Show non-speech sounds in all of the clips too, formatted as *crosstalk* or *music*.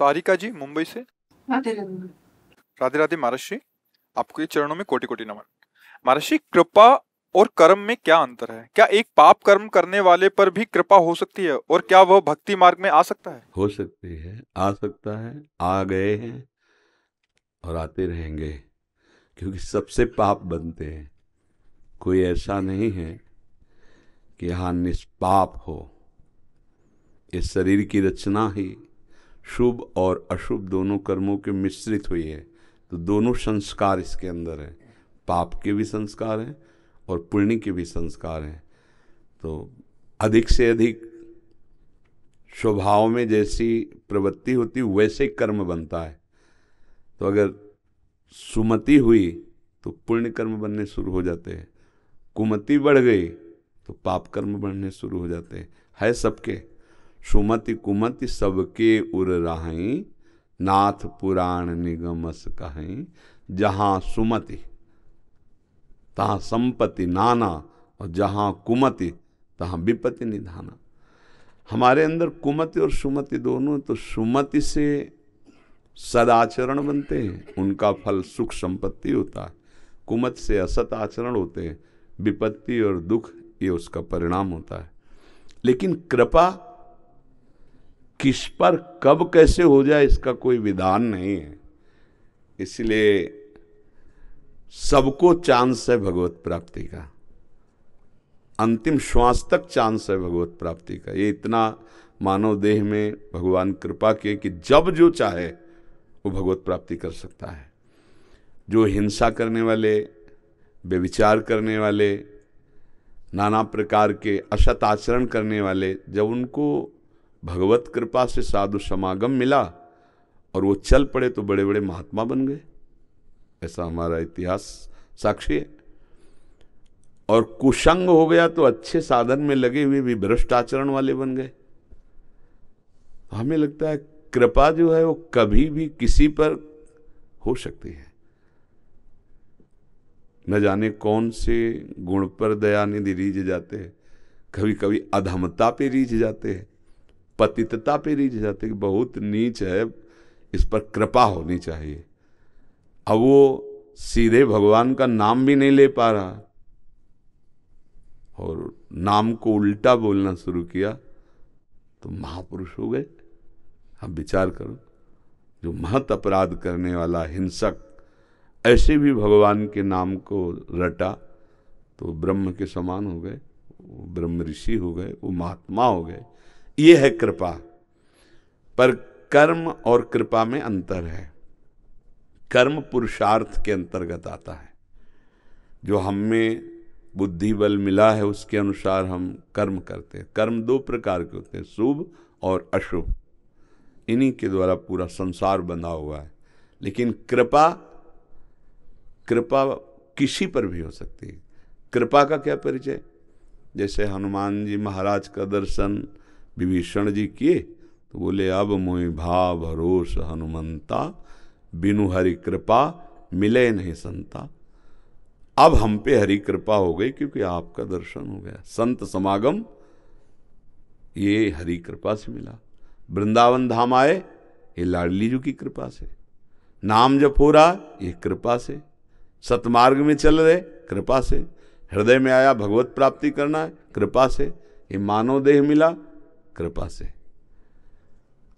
सारिका जी मुंबई से राधे राधे महाराष्ट्री आपके चरणों में कोटि कोटि नमन महर्षि कृपा और कर्म में क्या अंतर है क्या एक पाप कर्म करने वाले पर भी कृपा हो सकती है और क्या वह भक्ति मार्ग में आ सकता है हो सकती है आ सकता है आ गए हैं और आते रहेंगे क्योंकि सबसे पाप बनते हैं कोई ऐसा नहीं है कि यहाँ निष्पाप हो इस शरीर की रचना ही शुभ और अशुभ दोनों कर्मों के मिश्रित हुई है तो दोनों संस्कार इसके अंदर हैं पाप के भी संस्कार हैं और पुण्य के भी संस्कार हैं तो अधिक से अधिक स्वभाव में जैसी प्रवृत्ति होती वैसे कर्म बनता है तो अगर सुमति हुई तो पुण्य कर्म बनने शुरू हो जाते हैं कुमति बढ़ गई तो पाप कर्म बढ़ने शुरू हो जाते हैं है सबके सुमति कुमति सबके उर रहें नाथ पुराण निगमस कहें जहाँ सुमति तहाँ संपत्ति नाना और जहाँ कुमति तहाँ विपत्ति निधाना हमारे अंदर कुमति और सुमति दोनों तो सुमति से सदाचरण बनते हैं उनका फल सुख संपत्ति होता है कुमत से असत आचरण होते हैं विपत्ति और दुख ये उसका परिणाम होता है लेकिन कृपा किस पर कब कैसे हो जाए इसका कोई विधान नहीं है इसलिए सबको चांस है भगवत प्राप्ति का अंतिम श्वास तक चांस है भगवत प्राप्ति का ये इतना मानव देह में भगवान कृपा किए कि जब जो चाहे वो भगवत प्राप्ति कर सकता है जो हिंसा करने वाले व्यविचार करने वाले नाना प्रकार के असत आचरण करने वाले जब उनको भगवत कृपा से साधु समागम मिला और वो चल पड़े तो बड़े बड़े महात्मा बन गए ऐसा हमारा इतिहास साक्षी है और कुशंग हो गया तो अच्छे साधन में लगे हुए भी भ्रष्ट आचरण वाले बन गए हमें लगता है कृपा जो है वो कभी भी किसी पर हो सकती है न जाने कौन से गुण पर दया निधि रीझ जाते हैं कभी कभी अधमता पे रीझ जाते हैं पतितता पे नहीं जाते कि बहुत नीच है इस पर कृपा होनी चाहिए अब वो सीधे भगवान का नाम भी नहीं ले पा रहा और नाम को उल्टा बोलना शुरू किया तो महापुरुष हो गए अब विचार करो जो महत अपराध करने वाला हिंसक ऐसे भी भगवान के नाम को रटा तो ब्रह्म के समान हो गए ब्रह्म ऋषि हो गए वो महात्मा हो गए ये है कृपा पर कर्म और कृपा में अंतर है कर्म पुरुषार्थ के अंतर्गत आता है जो हम में बुद्धि बल मिला है उसके अनुसार हम कर्म करते हैं कर्म दो प्रकार के होते हैं शुभ और अशुभ इन्हीं के द्वारा पूरा संसार बना हुआ है लेकिन कृपा कृपा किसी पर भी हो सकती है कृपा का क्या परिचय जैसे हनुमान जी महाराज का दर्शन विभीषण जी किए तो बोले अब मोहि भा भरोस हनुमंता बिनु हरि कृपा मिले नहीं संता अब हम पे हरि कृपा हो गई क्योंकि आपका दर्शन हो गया संत समागम ये हरि कृपा से मिला वृंदावन धाम आए ये लाडली जी की कृपा से नाम जप हो रहा ये कृपा से सतमार्ग में चल रहे कृपा से हृदय में आया भगवत प्राप्ति करना है कृपा से ये मानव देह मिला कृपा से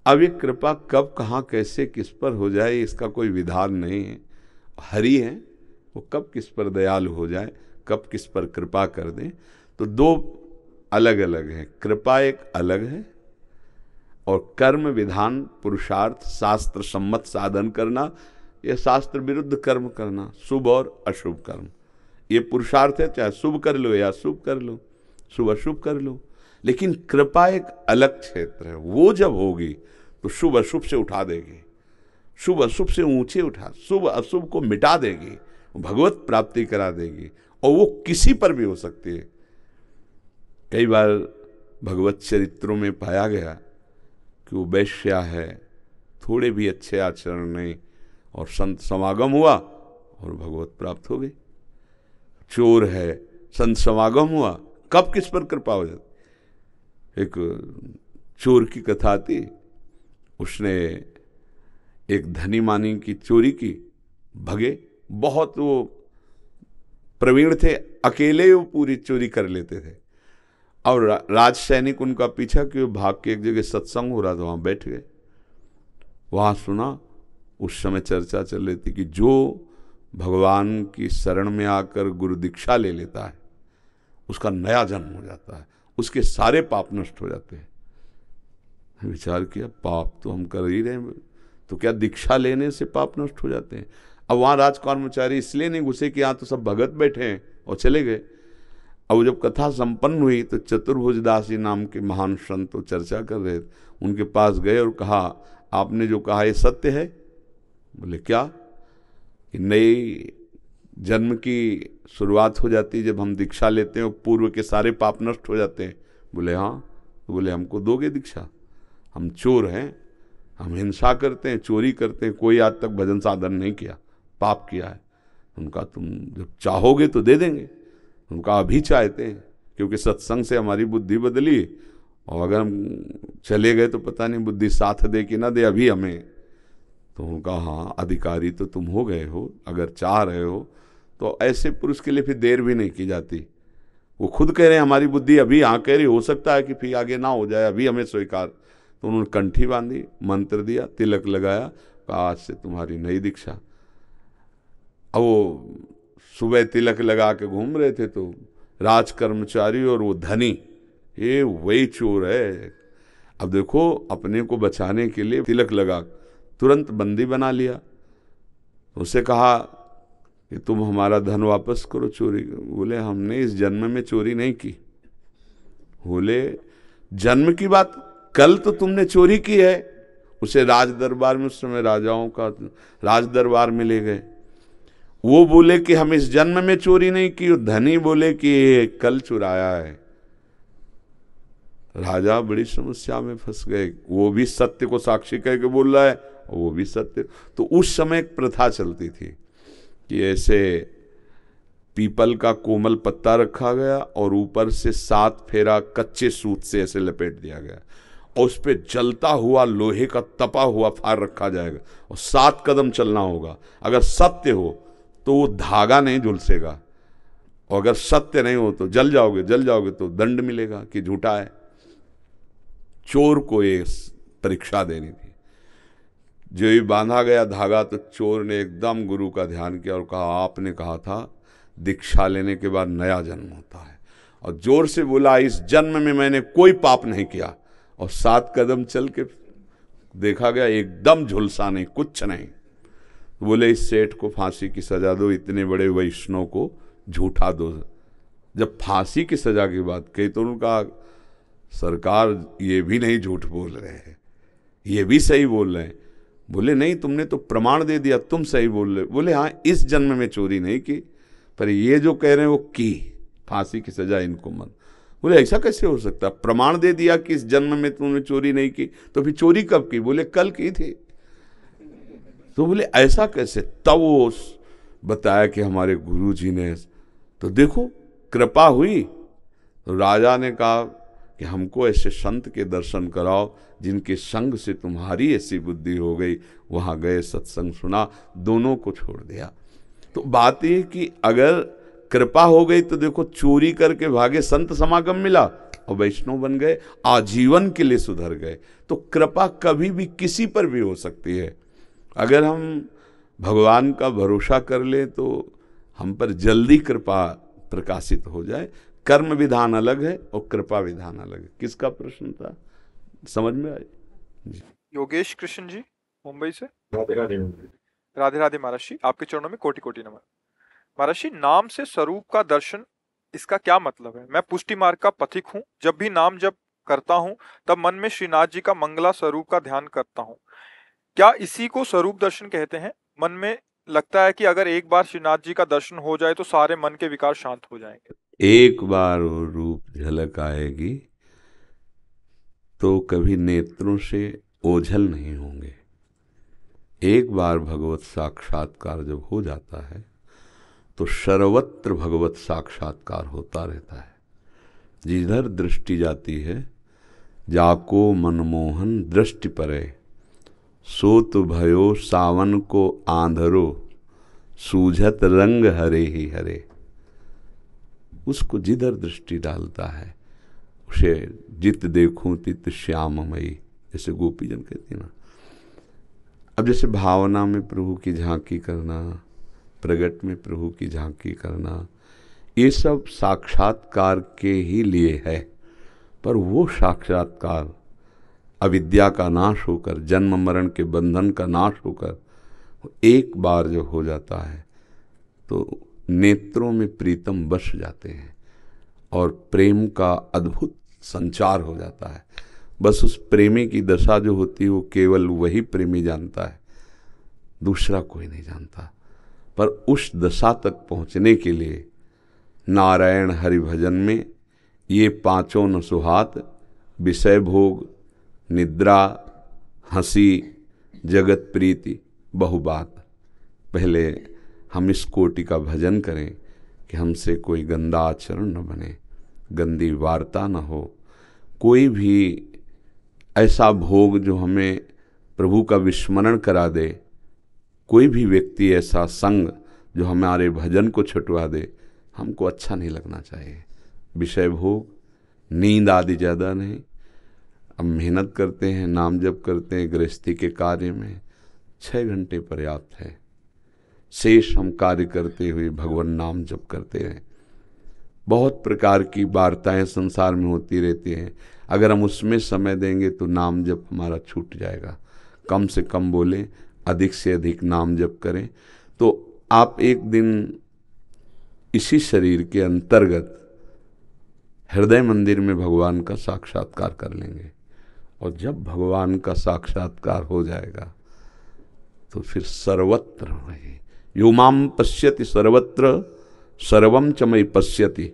अब ये कृपा कब कहाँ कैसे किस पर हो जाए इसका कोई विधान नहीं है हरी है वो कब किस पर दयालु हो जाए कब किस पर कृपा कर दें तो दो अलग अलग हैं कृपा एक अलग है और कर्म विधान पुरुषार्थ शास्त्र सम्मत साधन करना या शास्त्र विरुद्ध कर्म करना शुभ और अशुभ कर्म ये पुरुषार्थ है चाहे शुभ कर लो या शुभ कर लो शुभ अशुभ कर लो लेकिन कृपा एक अलग क्षेत्र है वो जब होगी तो शुभ अशुभ से उठा देगी शुभ अशुभ से ऊंचे उठा शुभ अशुभ को मिटा देगी भगवत प्राप्ति करा देगी और वो किसी पर भी हो सकती है कई बार भगवत चरित्रों में पाया गया कि वो वैश्या है थोड़े भी अच्छे आचरण नहीं और संत समागम हुआ और भगवत प्राप्त हो गई चोर है संत समागम हुआ कब किस पर कृपा हो जाती एक चोर की कथा आती उसने एक धनी मानी की चोरी की भगे बहुत वो प्रवीण थे अकेले वो पूरी चोरी कर लेते थे और राज सैनिक उनका पीछा कि भाग के एक जगह सत्संग हो रहा था वहाँ बैठ गए वहाँ सुना उस समय चर्चा चल रही थी कि जो भगवान की शरण में आकर गुरु दीक्षा ले लेता है उसका नया जन्म हो जाता है उसके सारे पाप नष्ट हो जाते हैं विचार किया पाप तो हम कर ही रहे हैं तो क्या दीक्षा लेने से पाप नष्ट हो जाते हैं अब वहाँ राजकर्मचारी इसलिए नहीं घुसे कि यहाँ तो सब भगत बैठे हैं और चले गए अब जब कथा संपन्न हुई तो चतुर्भुजदास जी नाम के महान संत तो चर्चा कर रहे थे उनके पास गए और कहा आपने जो कहा ये सत्य है बोले क्या कि नई जन्म की शुरुआत हो जाती है जब हम दीक्षा लेते हैं पूर्व के सारे पाप नष्ट हो जाते हैं बोले हाँ तो बोले हमको दोगे दीक्षा हम चोर हैं हम हिंसा करते हैं चोरी करते हैं कोई आज तक भजन साधन नहीं किया पाप किया है उनका तुम जब चाहोगे तो दे देंगे उनका अभी चाहते हैं क्योंकि सत्संग से हमारी बुद्धि बदली और अगर हम चले गए तो पता नहीं बुद्धि साथ दे कि ना दे अभी हमें तो उनका हाँ अधिकारी तो तुम हो गए हो अगर चाह रहे हो तो ऐसे पुरुष के लिए फिर देर भी नहीं की जाती वो खुद कह रहे हैं हमारी बुद्धि अभी हाँ कह रही हो सकता है कि फिर आगे ना हो जाए अभी हमें स्वीकार तो उन्होंने कंठी बांधी मंत्र दिया तिलक लगाया आज से तुम्हारी नई दीक्षा अब वो सुबह तिलक लगा के घूम रहे थे तो राज कर्मचारी और वो धनी ये वही चोर है अब देखो अपने को बचाने के लिए तिलक लगा तुरंत बंदी बना लिया उसे कहा कि तुम हमारा धन वापस करो चोरी बोले हमने इस जन्म में चोरी नहीं की बोले जन्म की बात कल तो तुमने चोरी की है उसे राज दरबार में उस समय राजाओं का राज दरबार में ले गए वो बोले कि हम इस जन्म में चोरी नहीं की धनी बोले कि कल चुराया है राजा बड़ी समस्या में फंस गए वो भी सत्य को साक्षी कह के बोल रहा है वो भी सत्य तो उस समय एक प्रथा चलती थी कि ऐसे पीपल का कोमल पत्ता रखा गया और ऊपर से सात फेरा कच्चे सूत से ऐसे लपेट दिया गया और उस पर जलता हुआ लोहे का तपा हुआ फार रखा जाएगा और सात कदम चलना होगा अगर सत्य हो तो वो धागा नहीं झुलसेगा और अगर सत्य नहीं हो तो जल जाओगे जल जाओगे तो दंड मिलेगा कि झूठा है चोर को ये परीक्षा देनी थी जो ही बांधा गया धागा तो चोर ने एकदम गुरु का ध्यान किया और कहा आपने कहा था दीक्षा लेने के बाद नया जन्म होता है और जोर से बोला इस जन्म में मैंने कोई पाप नहीं किया और सात कदम चल के देखा गया एकदम झुलसा नहीं कुछ नहीं तो बोले इस सेठ को फांसी की सजा दो इतने बड़े वैष्णव को झूठा दो जब फांसी की सजा की बात कही तो उनका सरकार ये भी नहीं झूठ बोल रहे हैं ये भी सही बोल रहे हैं बोले नहीं तुमने तो प्रमाण दे दिया तुम सही बोल रहे बोले हाँ इस जन्म में चोरी नहीं की पर ये जो कह रहे हैं वो की फांसी की सजा इनको मत बोले ऐसा कैसे हो सकता प्रमाण दे दिया कि इस जन्म में तुमने चोरी नहीं की तो फिर चोरी कब की बोले कल की थी तो बोले ऐसा कैसे तब वो बताया कि हमारे गुरु जी ने तो देखो कृपा हुई तो राजा ने कहा कि हमको ऐसे संत के दर्शन कराओ जिनके संग से तुम्हारी ऐसी बुद्धि हो गई वहाँ गए सत्संग सुना दोनों को छोड़ दिया तो बात यह कि अगर कृपा हो गई तो देखो चोरी करके भागे संत समागम मिला और वैष्णव बन गए आजीवन के लिए सुधर गए तो कृपा कभी भी किसी पर भी हो सकती है अगर हम भगवान का भरोसा कर लें तो हम पर जल्दी कृपा प्रकाशित हो जाए कर्म विधान अलग है और कृपा विधान अलग है किसका प्रश्न था समझ में आए योगेश कृष्ण जी मुंबई से राधे राधे राधे राधे महाराषि आपके चरणों में कोटि कोटि नमन महाराषि नाम से स्वरूप का दर्शन इसका क्या मतलब है मैं पुष्टि मार्ग का पथिक हूँ जब भी नाम जब करता हूँ तब मन में श्रीनाथ जी का मंगला स्वरूप का ध्यान करता हूँ क्या इसी को स्वरूप दर्शन कहते हैं मन में लगता है कि अगर एक बार श्रीनाथ जी का दर्शन हो जाए तो सारे मन के विकार शांत हो जाएंगे एक बार वो रूप झलक आएगी तो कभी नेत्रों से ओझल नहीं होंगे एक बार भगवत साक्षात्कार जब हो जाता है तो सर्वत्र भगवत साक्षात्कार होता रहता है जिधर दृष्टि जाती है जाको मनमोहन दृष्टि परे सोत भयो सावन को आंधरो सूझत रंग हरे ही हरे उसको जिधर दृष्टि डालता है उसे जित देखूं तित श्याममयी जैसे गोपी जन कहती ना अब जैसे भावना में प्रभु की झांकी करना प्रगट में प्रभु की झांकी करना ये सब साक्षात्कार के ही लिए है पर वो साक्षात्कार अविद्या का नाश होकर जन्म मरण के बंधन का नाश होकर एक बार जो हो जाता है तो नेत्रों में प्रीतम बस जाते हैं और प्रेम का अद्भुत संचार हो जाता है बस उस प्रेमी की दशा जो होती है वो केवल वही प्रेमी जानता है दूसरा कोई नहीं जानता पर उस दशा तक पहुंचने के लिए नारायण हरिभजन में ये पांचों नसुहात विषय भोग निद्रा हंसी जगत प्रीति बहुबात पहले हम इस कोटि का भजन करें कि हमसे कोई गंदा आचरण न बने गंदी वार्ता न हो कोई भी ऐसा भोग जो हमें प्रभु का विस्मरण करा दे कोई भी व्यक्ति ऐसा संग जो हमारे भजन को छुटवा दे हमको अच्छा नहीं लगना चाहिए विषय भोग नींद आदि ज़्यादा नहीं हम मेहनत करते हैं नाम जप करते हैं गृहस्थी के कार्य में छः घंटे पर्याप्त है शेष हम कार्य करते हुए भगवान नाम जप करते रहें बहुत प्रकार की वार्ताएं संसार में होती रहती हैं अगर हम उसमें समय देंगे तो नाम जप हमारा छूट जाएगा कम से कम बोलें अधिक से अधिक नाम जप करें तो आप एक दिन इसी शरीर के अंतर्गत हृदय मंदिर में भगवान का साक्षात्कार कर लेंगे और जब भगवान का साक्षात्कार हो जाएगा तो फिर सर्वत्र वहीं यो पश्यति सर्वत्र सर्व च मयि पश्यति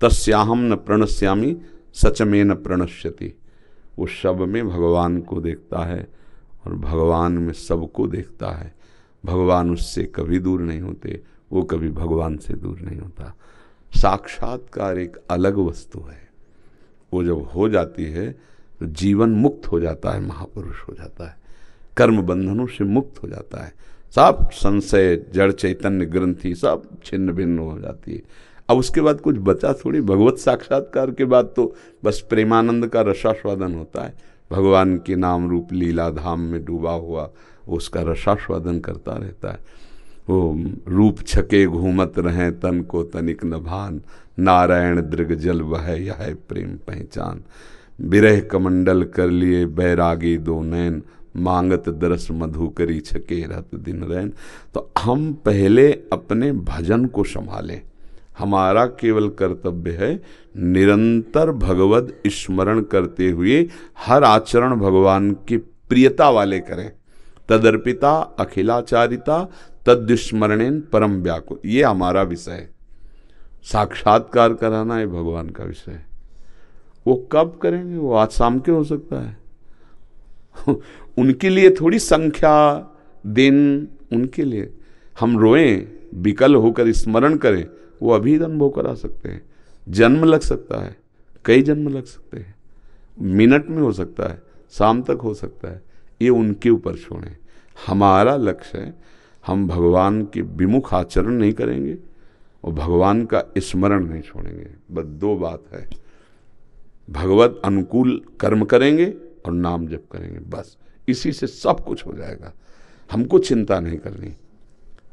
तस्याहम न प्रणश्यामी सच में न प्रणश्यति वो शब में भगवान को देखता है और भगवान में सबको देखता है भगवान उससे कभी दूर नहीं होते वो कभी भगवान से दूर नहीं होता साक्षात्कार एक अलग वस्तु है वो जब हो जाती है तो जीवन मुक्त हो जाता है महापुरुष हो जाता है कर्म बंधनों से मुक्त हो जाता है सब संशय जड़ चैतन्य ग्रंथि सब छिन्न भिन्न हो जाती है अब उसके बाद कुछ बचा थोड़ी भगवत साक्षात्कार के बाद तो बस प्रेमानंद का रसास्वादन होता है भगवान के नाम रूप लीला धाम में डूबा हुआ उसका रसास्वादन करता रहता है वो रूप छके घूमत रहें तन को तनिक नभान नारायण दृग जल वह यह प्रेम पहचान विरह कमंडल कर लिए बैरागी दो नैन मांगत दरस करी छके रत दिन रैन तो हम पहले अपने भजन को संभालें हमारा केवल कर्तव्य है निरंतर भगवत स्मरण करते हुए हर आचरण भगवान की प्रियता वाले करें तदर्पिता अखिलाचारिता तदुस्मरणेन परम व्याकुल ये हमारा विषय है साक्षात्कार कराना ये भगवान का विषय है वो कब करेंगे वो आज शाम के हो सकता है *laughs* उनके लिए थोड़ी संख्या दिन उनके लिए हम रोए विकल होकर स्मरण करें वो अभी अनुभव करा सकते हैं जन्म लग सकता है कई जन्म लग सकते हैं मिनट में हो सकता है शाम तक हो सकता है ये उनके ऊपर छोड़ें हमारा लक्ष्य है हम भगवान के विमुख आचरण नहीं करेंगे और भगवान का स्मरण नहीं छोड़ेंगे बस दो बात है भगवत अनुकूल कर्म करेंगे और नाम जप करेंगे बस इसी से सब कुछ हो जाएगा हमको चिंता नहीं करनी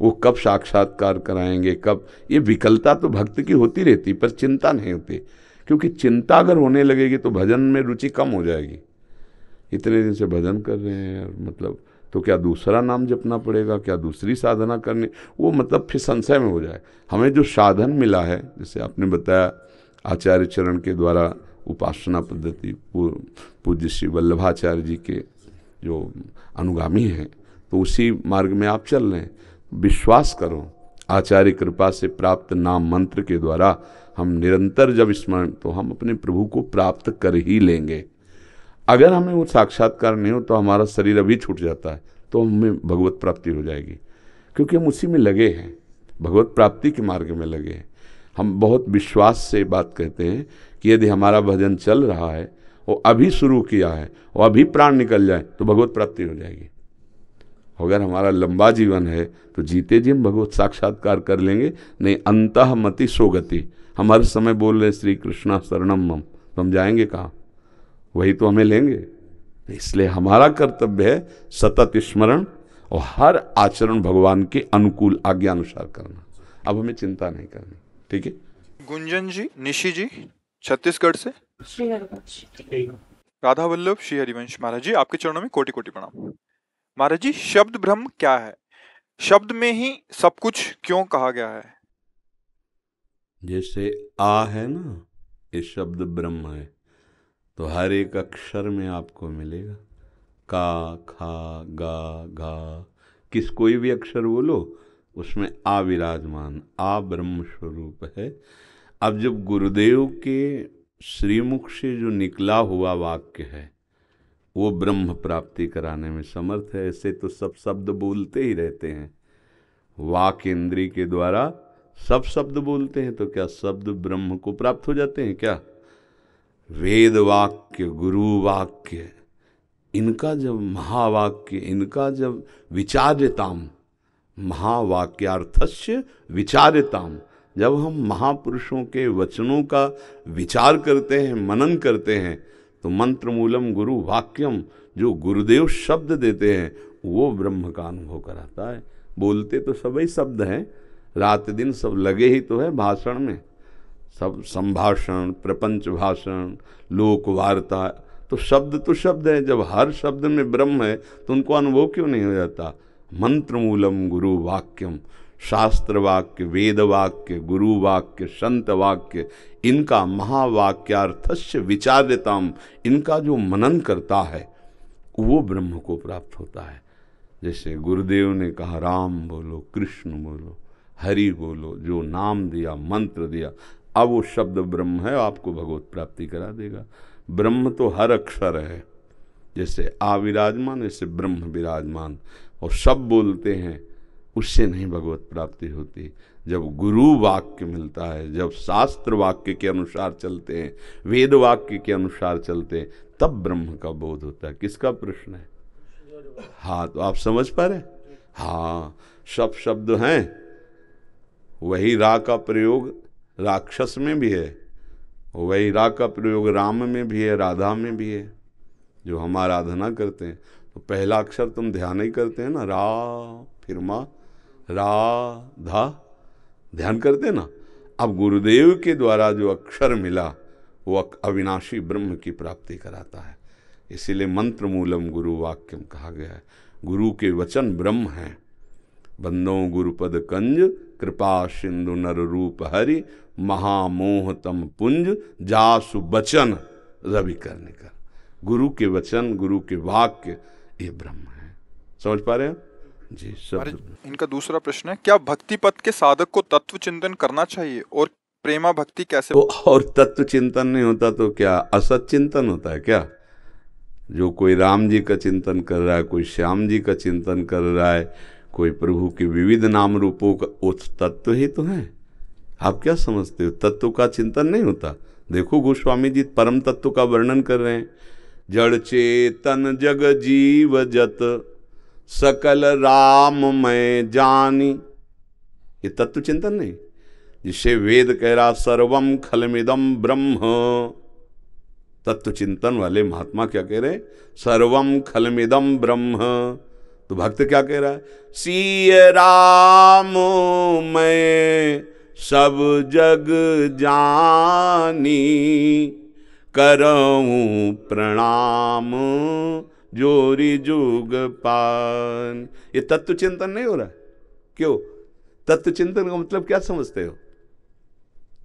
वो कब साक्षात्कार कराएंगे कब ये विकलता तो भक्त की होती रहती पर चिंता नहीं होती क्योंकि चिंता अगर होने लगेगी तो भजन में रुचि कम हो जाएगी इतने दिन से भजन कर रहे हैं और मतलब तो क्या दूसरा नाम जपना पड़ेगा क्या दूसरी साधना करनी वो मतलब फिर संशय में हो जाए हमें जो साधन मिला है जैसे आपने बताया आचार्य चरण के द्वारा उपासना पद्धति पूज्य श्री वल्लभाचार्य जी के जो अनुगामी हैं तो उसी मार्ग में आप चल रहे विश्वास करो आचार्य कृपा से प्राप्त नाम मंत्र के द्वारा हम निरंतर जब स्मरण तो हम अपने प्रभु को प्राप्त कर ही लेंगे अगर हमें वो साक्षात्कार नहीं हो तो हमारा शरीर अभी छूट जाता है तो हमें भगवत प्राप्ति हो जाएगी क्योंकि हम उसी में लगे हैं भगवत प्राप्ति के मार्ग में लगे हैं हम बहुत विश्वास से बात कहते हैं कि यदि हमारा भजन चल रहा है वो अभी शुरू किया है वो अभी प्राण निकल जाए तो भगवत प्राप्ति हो जाएगी अगर हमारा लंबा जीवन है तो जीते जी हम भगवत साक्षात्कार कर लेंगे नहीं अंत मति सोगति हम हर समय बोल रहे श्री कृष्णा शरणम मम तो हम जाएंगे कहाँ वही तो हमें लेंगे इसलिए हमारा कर्तव्य है सतत स्मरण और हर आचरण भगवान के अनुकूल आज्ञा अनुसार करना अब हमें चिंता नहीं करनी ठीक है गुंजन जी निशी जी छत्तीसगढ़ से राधा वल्लभ श्री हरिवंश महाराज जी आपके चरणों में कोटि कोटि प्रणाम महाराज जी शब्द ब्रह्म क्या है शब्द में ही सब कुछ क्यों कहा गया है जैसे आ है ना ये शब्द ब्रह्म है तो हर एक अक्षर में आपको मिलेगा का खा गा गा किस कोई भी अक्षर बोलो उसमें आ विराजमान आ ब्रह्म स्वरूप है अब जब गुरुदेव के श्रीमुख से जो निकला हुआ वाक्य है वो ब्रह्म प्राप्ति कराने में समर्थ है ऐसे तो सब शब्द बोलते ही रहते हैं वाक इंद्री के द्वारा सब शब्द बोलते हैं तो क्या शब्द ब्रह्म को प्राप्त हो जाते हैं क्या वेद वाक्य गुरु वाक्य इनका जब महावाक्य इनका जब विचार्यताम महावाक्यार्थस्य विचार्यताम जब हम महापुरुषों के वचनों का विचार करते हैं मनन करते हैं तो मंत्र मूलम गुरु वाक्यम जो गुरुदेव शब्द देते हैं वो ब्रह्म का अनुभव कराता है बोलते तो सभी शब्द हैं रात दिन सब लगे ही तो है भाषण में सब संभाषण प्रपंच भाषण लोकवार्ता तो शब्द तो शब्द है जब हर शब्द में ब्रह्म है तो उनको अनुभव क्यों नहीं हो जाता मंत्र मूलम गुरु वाक्यम शास्त्र वाक्य वेद वाक्य गुरु वाक्य संत वाक्य इनका महावाक्यार्थस्य विचार्यताम इनका जो मनन करता है वो ब्रह्म को प्राप्त होता है जैसे गुरुदेव ने कहा राम बोलो कृष्ण बोलो हरि बोलो जो नाम दिया मंत्र दिया अब वो शब्द ब्रह्म है आपको भगवत प्राप्ति करा देगा ब्रह्म तो हर अक्षर है जैसे आ विराजमान ऐसे ब्रह्म विराजमान और सब बोलते हैं उससे नहीं भगवत प्राप्ति होती जब गुरु वाक्य मिलता है जब शास्त्र वाक्य के अनुसार चलते हैं वेद वाक्य के अनुसार चलते हैं तब ब्रह्म का बोध होता है किसका प्रश्न है हाँ तो आप समझ पा रहे हाँ सब शब्द हैं वही रा का प्रयोग राक्षस में भी है वही रा का प्रयोग राम में भी है राधा में भी है जो हम आराधना करते हैं तो पहला अक्षर तुम ध्यान ही करते हैं ना रा फिर माँ राधा ध्यान करते ना अब गुरुदेव के द्वारा जो अक्षर मिला वो अविनाशी ब्रह्म की प्राप्ति कराता है इसीलिए मंत्र मूलम गुरु वाक्यम कहा गया है गुरु के वचन ब्रह्म हैं बंदों गुरुपद कंज कृपा सिंधु नर रूप हरि महामोहतम पुंज जासु बचन रवि करने का गुरु के वचन गुरु के वाक्य ये ब्रह्म है समझ पा रहे हैं जी सब इनका दूसरा प्रश्न है क्या भक्ति पथ के साधक को तत्व चिंतन करना चाहिए और प्रेमा भक्ति कैसे तो और तत्व चिंतन नहीं होता तो क्या असत चिंतन होता है क्या जो कोई राम जी का चिंतन कर रहा है कोई श्याम जी का चिंतन कर रहा है कोई प्रभु के विविध नाम रूपों का उस तो तत्व ही तो है आप क्या समझते हो तत्व का चिंतन नहीं होता देखो गोस्वामी जी परम तत्व का वर्णन कर रहे हैं जड़ चेतन जग जीव जत सकल राम मैं जानी ये तत्व चिंतन नहीं जिसे वेद कह रहा सर्वम खलमिदम ब्रह्म तत्व चिंतन वाले महात्मा क्या कह रहे सर्वम खलमिदम ब्रह्म तो भक्त क्या कह रहा है सीय राम मैं सब जग जानी करूं प्रणाम जोरी जुग पान ये तत्व चिंतन नहीं हो रहा क्यों तत्व चिंतन का मतलब क्या समझते हो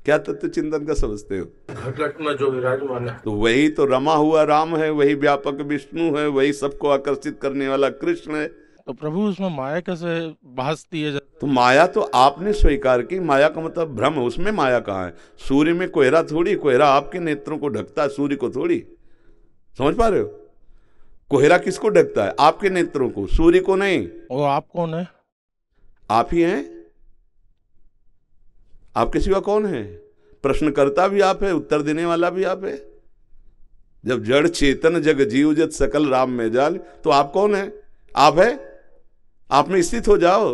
क्या तत्व चिंतन का समझते हो घट में जो विराजमान है तो वही तो रमा हुआ राम है वही व्यापक विष्णु है वही सबको आकर्षित करने वाला कृष्ण है तो प्रभु उसमें माया कैसे भाजती है तो माया तो आपने स्वीकार की माया का मतलब भ्रम है उसमें माया कहाँ है सूर्य में कोहरा थोड़ी कोहरा आपके नेत्रों को ढकता है सूर्य को थोड़ी समझ पा रहे हो कोहरा किसको ढकता है आपके नेत्रों को सूर्य को नहीं और आप कौन है आप ही हैं आपके सिवा कौन है प्रश्नकर्ता भी आप है उत्तर देने वाला भी आप है जब जड़ चेतन जग जीव जत सकल राम में जाल तो आप कौन है आप है आप में स्थित हो जाओ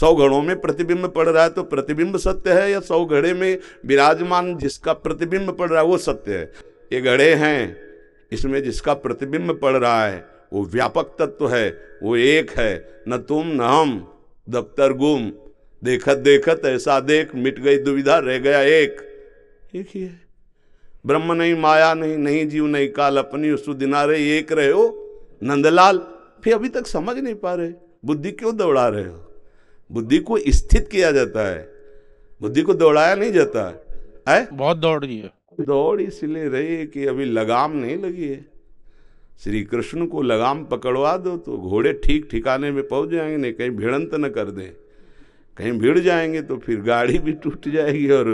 सौ घड़ों में प्रतिबिंब पड़ रहा है तो प्रतिबिंब सत्य है या सौ घड़े में विराजमान जिसका प्रतिबिंब पड़ रहा है वो सत्य है ये घड़े हैं इसमें जिसका प्रतिबिंब पड़ रहा है वो व्यापक तत्व है वो एक है न तुम न हम दफ्तर गुम देखत देखत ऐसा देख मिट गई दुविधा रह गया एक एक ही है ब्रह्म नहीं माया नहीं नहीं जीव नहीं काल अपनी उस दिनारे एक रहे हो नंदलाल फिर अभी तक समझ नहीं पा रहे बुद्धि क्यों दौड़ा रहे हो बुद्धि को स्थित किया जाता है बुद्धि को दौड़ाया नहीं जाता है बहुत दौड़ रही है दौड़ इसलिए रही है कि अभी लगाम नहीं लगी है श्री कृष्ण को लगाम पकड़वा दो तो घोड़े ठीक ठिकाने में पहुंच जाएंगे नहीं कहीं भिड़ंत न कर दें कहीं भिड़ जाएंगे तो फिर गाड़ी भी टूट जाएगी और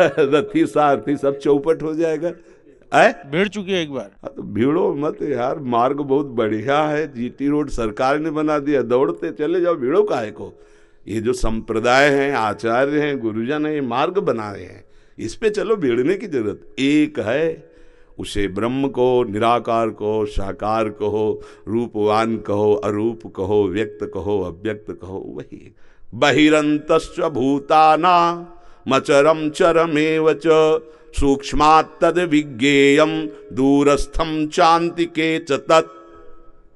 रथी सारथी सब चौपट हो जाएगा है भिड़ चुकी है एक बार हाँ, तो भीड़ो मत यार मार्ग बहुत बढ़िया है जीटी रोड सरकार ने बना दिया दौड़ते चले जाओ भीड़ो काहे को ये जो संप्रदाय हैं आचार्य हैं गुरुजन हैं ये मार्ग बना रहे हैं इस पे चलो भिड़ने की जरूरत एक है उसे ब्रह्म को निराकार कहो साकार कहो रूपवान कहो अरूप कहो व्यक्त कहो अव्यक्त कहो वही बहिरंत भूताना मचरम चरमेव च सूक्ष्मात्तद विज्ञेयम दूरस्थम चांति के च तत्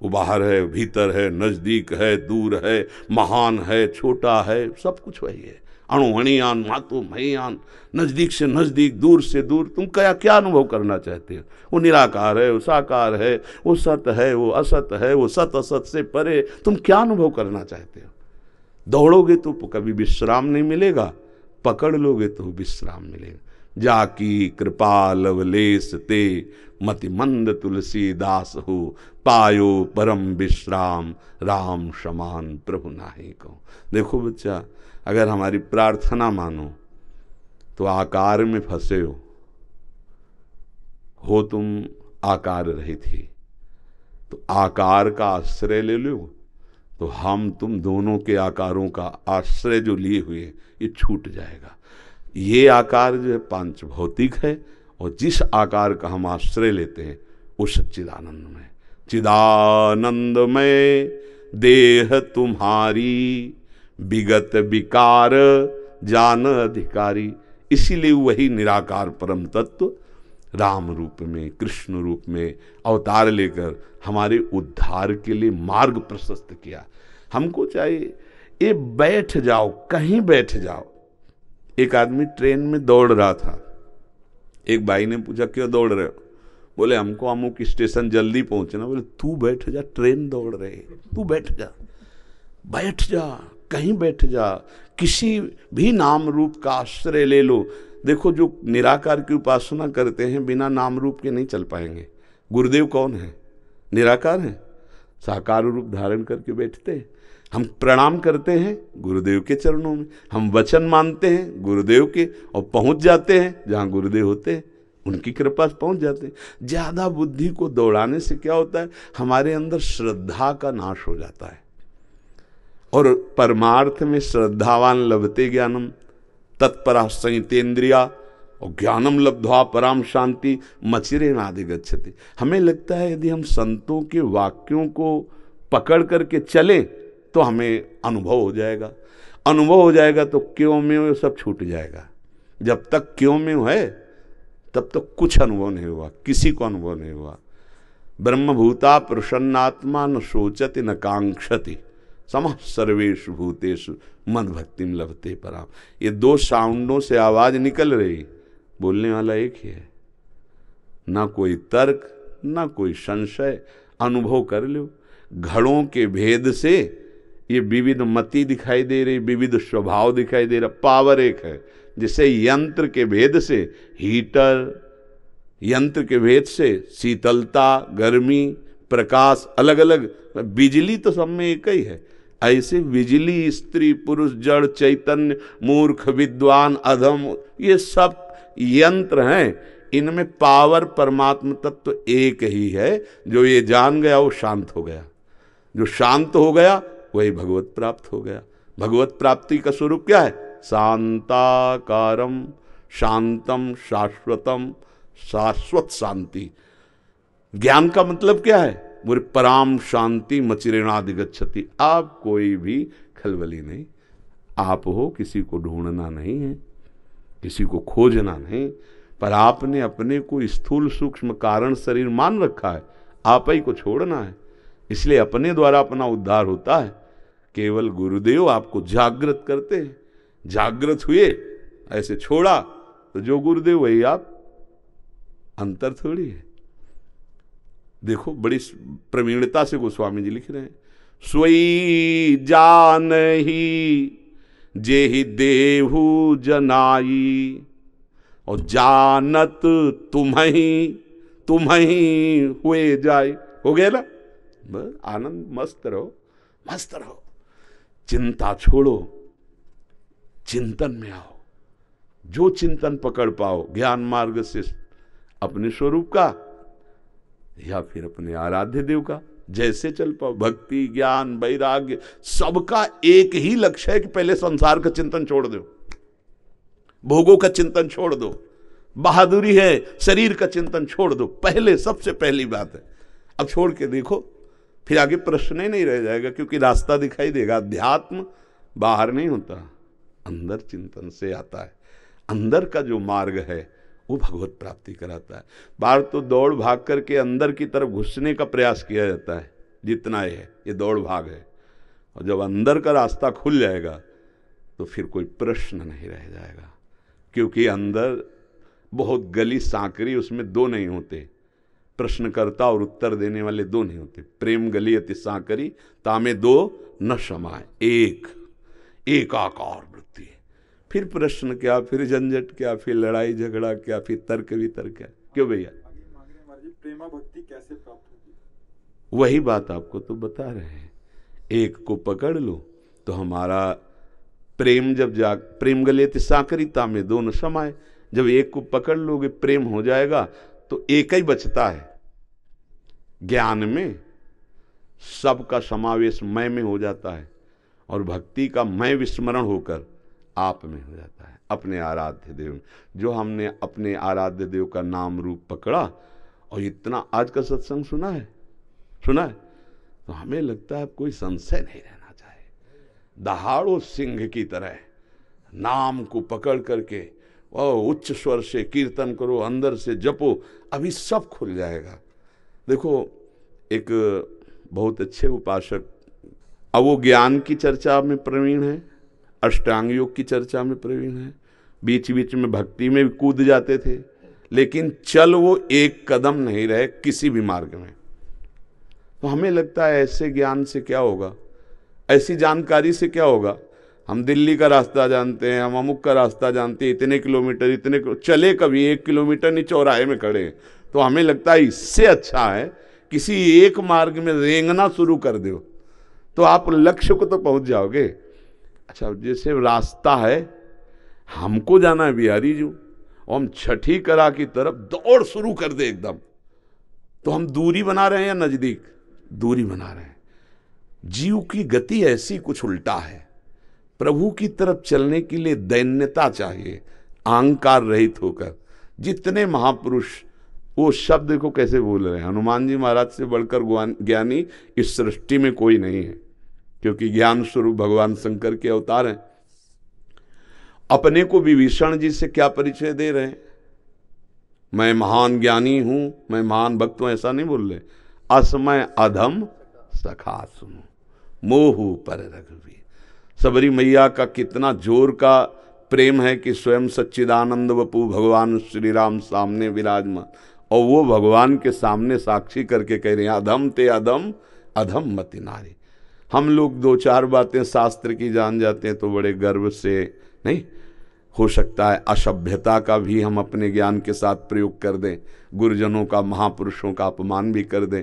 वो बाहर है भीतर है नज़दीक है दूर है महान है छोटा है सब कुछ वही है अणुहणियान मातु भयान नज़दीक से नज़दीक दूर से दूर तुम क्या क्या अनुभव करना चाहते हो वो निराकार है वो साकार है वो सत है वो असत है वो सत असत से परे तुम क्या अनुभव करना चाहते हो दौड़ोगे तो कभी विश्राम नहीं मिलेगा पकड़ लोगे तो विश्राम मिलेगा जाकी कृपा लवलेस ते मति मंद तुलसी दास हो पायो परम विश्राम राम समान प्रभु नाही कहो देखो बच्चा अगर हमारी प्रार्थना मानो तो आकार में फंसे हो हो तुम आकार रहे थे तो आकार का आश्रय ले लो तो हम तुम दोनों के आकारों का आश्रय जो लिए हुए ये छूट जाएगा ये आकार जो है पांच भौतिक है और जिस आकार का हम आश्रय लेते हैं उस चिदानंद में चिदानंद में देह तुम्हारी विगत विकार जान अधिकारी इसीलिए वही निराकार परम तत्व राम रूप में कृष्ण रूप में अवतार लेकर हमारे उद्धार के लिए मार्ग प्रशस्त किया हमको चाहिए ये बैठ जाओ कहीं बैठ जाओ एक आदमी ट्रेन में दौड़ रहा था एक भाई ने पूछा क्यों दौड़ रहे हो बोले हमको अमुक स्टेशन जल्दी पहुंचना बोले तू बैठ जा ट्रेन दौड़ रहे तू बैठ जा बैठ जा कहीं बैठ जा किसी भी नाम रूप का आश्रय ले लो देखो जो निराकार की उपासना करते हैं बिना नाम रूप के नहीं चल पाएंगे गुरुदेव कौन है निराकार है साकार रूप धारण करके बैठते हैं हम प्रणाम करते हैं गुरुदेव के चरणों में हम वचन मानते हैं गुरुदेव के और पहुंच जाते हैं जहां गुरुदेव होते हैं उनकी कृपा पहुंच जाते हैं ज़्यादा बुद्धि को दौड़ाने से क्या होता है हमारे अंदर श्रद्धा का नाश हो जाता है और परमार्थ में श्रद्धावान लभते ज्ञानम तत्परा संहितेंद्रिया और ज्ञानम लब्धवा पराम शांति मचिरे नादि गच्छति हमें लगता है यदि हम संतों के वाक्यों को पकड़ करके चलें तो हमें अनुभव हो जाएगा अनुभव हो जाएगा तो क्यों में सब छूट जाएगा जब तक क्यों में है तब तो कुछ अनुभव नहीं हुआ किसी को अनुभव नहीं हुआ ब्रह्मभूता प्रसन्नात्मा न सोचति न कांक्षति समस्त सर्वेश भूतेश मन भक्ति में लभते पराम ये दो साउंडों से आवाज़ निकल रही बोलने वाला एक ही है ना कोई तर्क ना कोई संशय अनुभव कर लो घड़ों के भेद से ये विविध मति दिखाई दे रही विविध स्वभाव दिखाई दे रहा पावर एक है जिसे यंत्र के भेद से हीटर यंत्र के भेद से शीतलता गर्मी प्रकाश अलग अलग बिजली तो सब में एक ही है ऐसे बिजली स्त्री पुरुष जड़ चैतन्य मूर्ख विद्वान अधम ये सब यंत्र हैं इनमें पावर परमात्म तत्व तो एक ही है जो ये जान गया वो शांत हो गया जो शांत हो गया वही भगवत प्राप्त हो गया भगवत प्राप्ति का स्वरूप क्या है शांताकारम शांतम शाश्वतम शाश्वत शांति ज्ञान का मतलब क्या है बोले पराम शांति मचिरेणादि गति आप कोई भी खलबली नहीं आप हो किसी को ढूंढना नहीं है किसी को खोजना नहीं पर आपने अपने को स्थूल सूक्ष्म कारण शरीर मान रखा है आप ही को छोड़ना है इसलिए अपने द्वारा अपना उद्धार होता है केवल गुरुदेव आपको जागृत करते हैं जागृत हुए ऐसे छोड़ा तो जो गुरुदेव वही आप अंतर थोड़ी है देखो बड़ी प्रवीणता से गोस्वामी जी लिख रहे हैं सोई जान ही जे ही देहू जनाई और जानत तुम्हें तुम्हें हुए जाए हो गया ना बस आनंद मस्त रहो मस्त रहो चिंता छोड़ो चिंतन में आओ जो चिंतन पकड़ पाओ ज्ञान मार्ग से अपने स्वरूप का या फिर अपने आराध्य देव का जैसे चल पाओ भक्ति ज्ञान वैराग्य सबका एक ही लक्ष्य है कि पहले संसार का चिंतन छोड़ दो भोगों का चिंतन छोड़ दो बहादुरी है शरीर का चिंतन छोड़ दो पहले सबसे पहली बात है अब छोड़ के देखो फिर आगे प्रश्न ही नहीं रह जाएगा क्योंकि रास्ता दिखाई देगा अध्यात्म बाहर नहीं होता अंदर चिंतन से आता है अंदर का जो मार्ग है वो भगवत प्राप्ति कराता है बाहर तो दौड़ भाग करके अंदर की तरफ घुसने का प्रयास किया जाता है जितना है ये दौड़ भाग है और जब अंदर का रास्ता खुल जाएगा तो फिर कोई प्रश्न नहीं रह जाएगा क्योंकि अंदर बहुत गली सांकरी उसमें दो नहीं होते प्रश्नकर्ता और उत्तर देने वाले दो नहीं होते प्रेम गली अति सांकरी तामे दो न क्षमा एक एकाकार फिर प्रश्न क्या फिर झंझट क्या फिर लड़ाई झगड़ा क्या फिर तर्क वितर्क है क्यों भैया प्रेमा भक्ति कैसे प्राप्त वही बात आपको तो बता रहे हैं एक को पकड़ लो तो हमारा प्रेम जब जा प्रेम गले तो साकरिता में दोनों समाये जब एक को पकड़ लोगे प्रेम हो जाएगा तो एक ही बचता है ज्ञान में सबका समावेश मय में हो जाता है और भक्ति का मय विस्मरण होकर आप में हो जाता है अपने आराध्य देव में जो हमने अपने आराध्य देव का नाम रूप पकड़ा और इतना आज का सत्संग सुना है सुना है तो हमें लगता है कोई संशय नहीं रहना चाहिए दहाड़ो सिंह की तरह नाम को पकड़ करके और उच्च स्वर से कीर्तन करो अंदर से जपो अभी सब खुल जाएगा देखो एक बहुत अच्छे उपासक अब वो ज्ञान की चर्चा में प्रवीण है अष्टांग योग की चर्चा में प्रवीण है बीच बीच में भक्ति में भी कूद जाते थे लेकिन चल वो एक कदम नहीं रहे किसी भी मार्ग में तो हमें लगता है ऐसे ज्ञान से क्या होगा ऐसी जानकारी से क्या होगा हम दिल्ली का रास्ता जानते हैं हम अमुक का रास्ता जानते हैं इतने किलोमीटर इतने किलो, चले कभी एक किलोमीटर नहीं चौराहे में खड़े हैं तो हमें लगता है इससे अच्छा है किसी एक मार्ग में रेंगना शुरू कर दो तो आप लक्ष्य को तो पहुंच जाओगे अच्छा जैसे रास्ता है हमको जाना है बिहारी जू और हम छठी करा की तरफ दौड़ शुरू कर दे एकदम तो हम दूरी बना रहे हैं या नज़दीक दूरी बना रहे हैं जीव की गति ऐसी कुछ उल्टा है प्रभु की तरफ चलने के लिए दैन्यता चाहिए अहंकार रहित होकर जितने महापुरुष वो शब्द को कैसे बोल रहे हैं हनुमान जी महाराज से बढ़कर ज्ञानी इस सृष्टि में कोई नहीं है क्योंकि ज्ञान स्वरूप भगवान शंकर के अवतार हैं अपने को विभीषण जी से क्या परिचय दे रहे हैं मैं महान ज्ञानी हूं मैं महान भक्त हूं ऐसा नहीं बोल रहे असमय अधम सखा सुनो मोहू पर भी सबरी मैया का कितना जोर का प्रेम है कि स्वयं सच्चिदानंद वपू भगवान श्री राम सामने विराजमान और वो भगवान के सामने साक्षी करके कह रहे हैं अधम ते अधम अधम मति नारी हम लोग दो चार बातें शास्त्र की जान जाते हैं तो बड़े गर्व से नहीं हो सकता है असभ्यता का भी हम अपने ज्ञान के साथ प्रयोग कर दें गुरुजनों का महापुरुषों का अपमान भी कर दें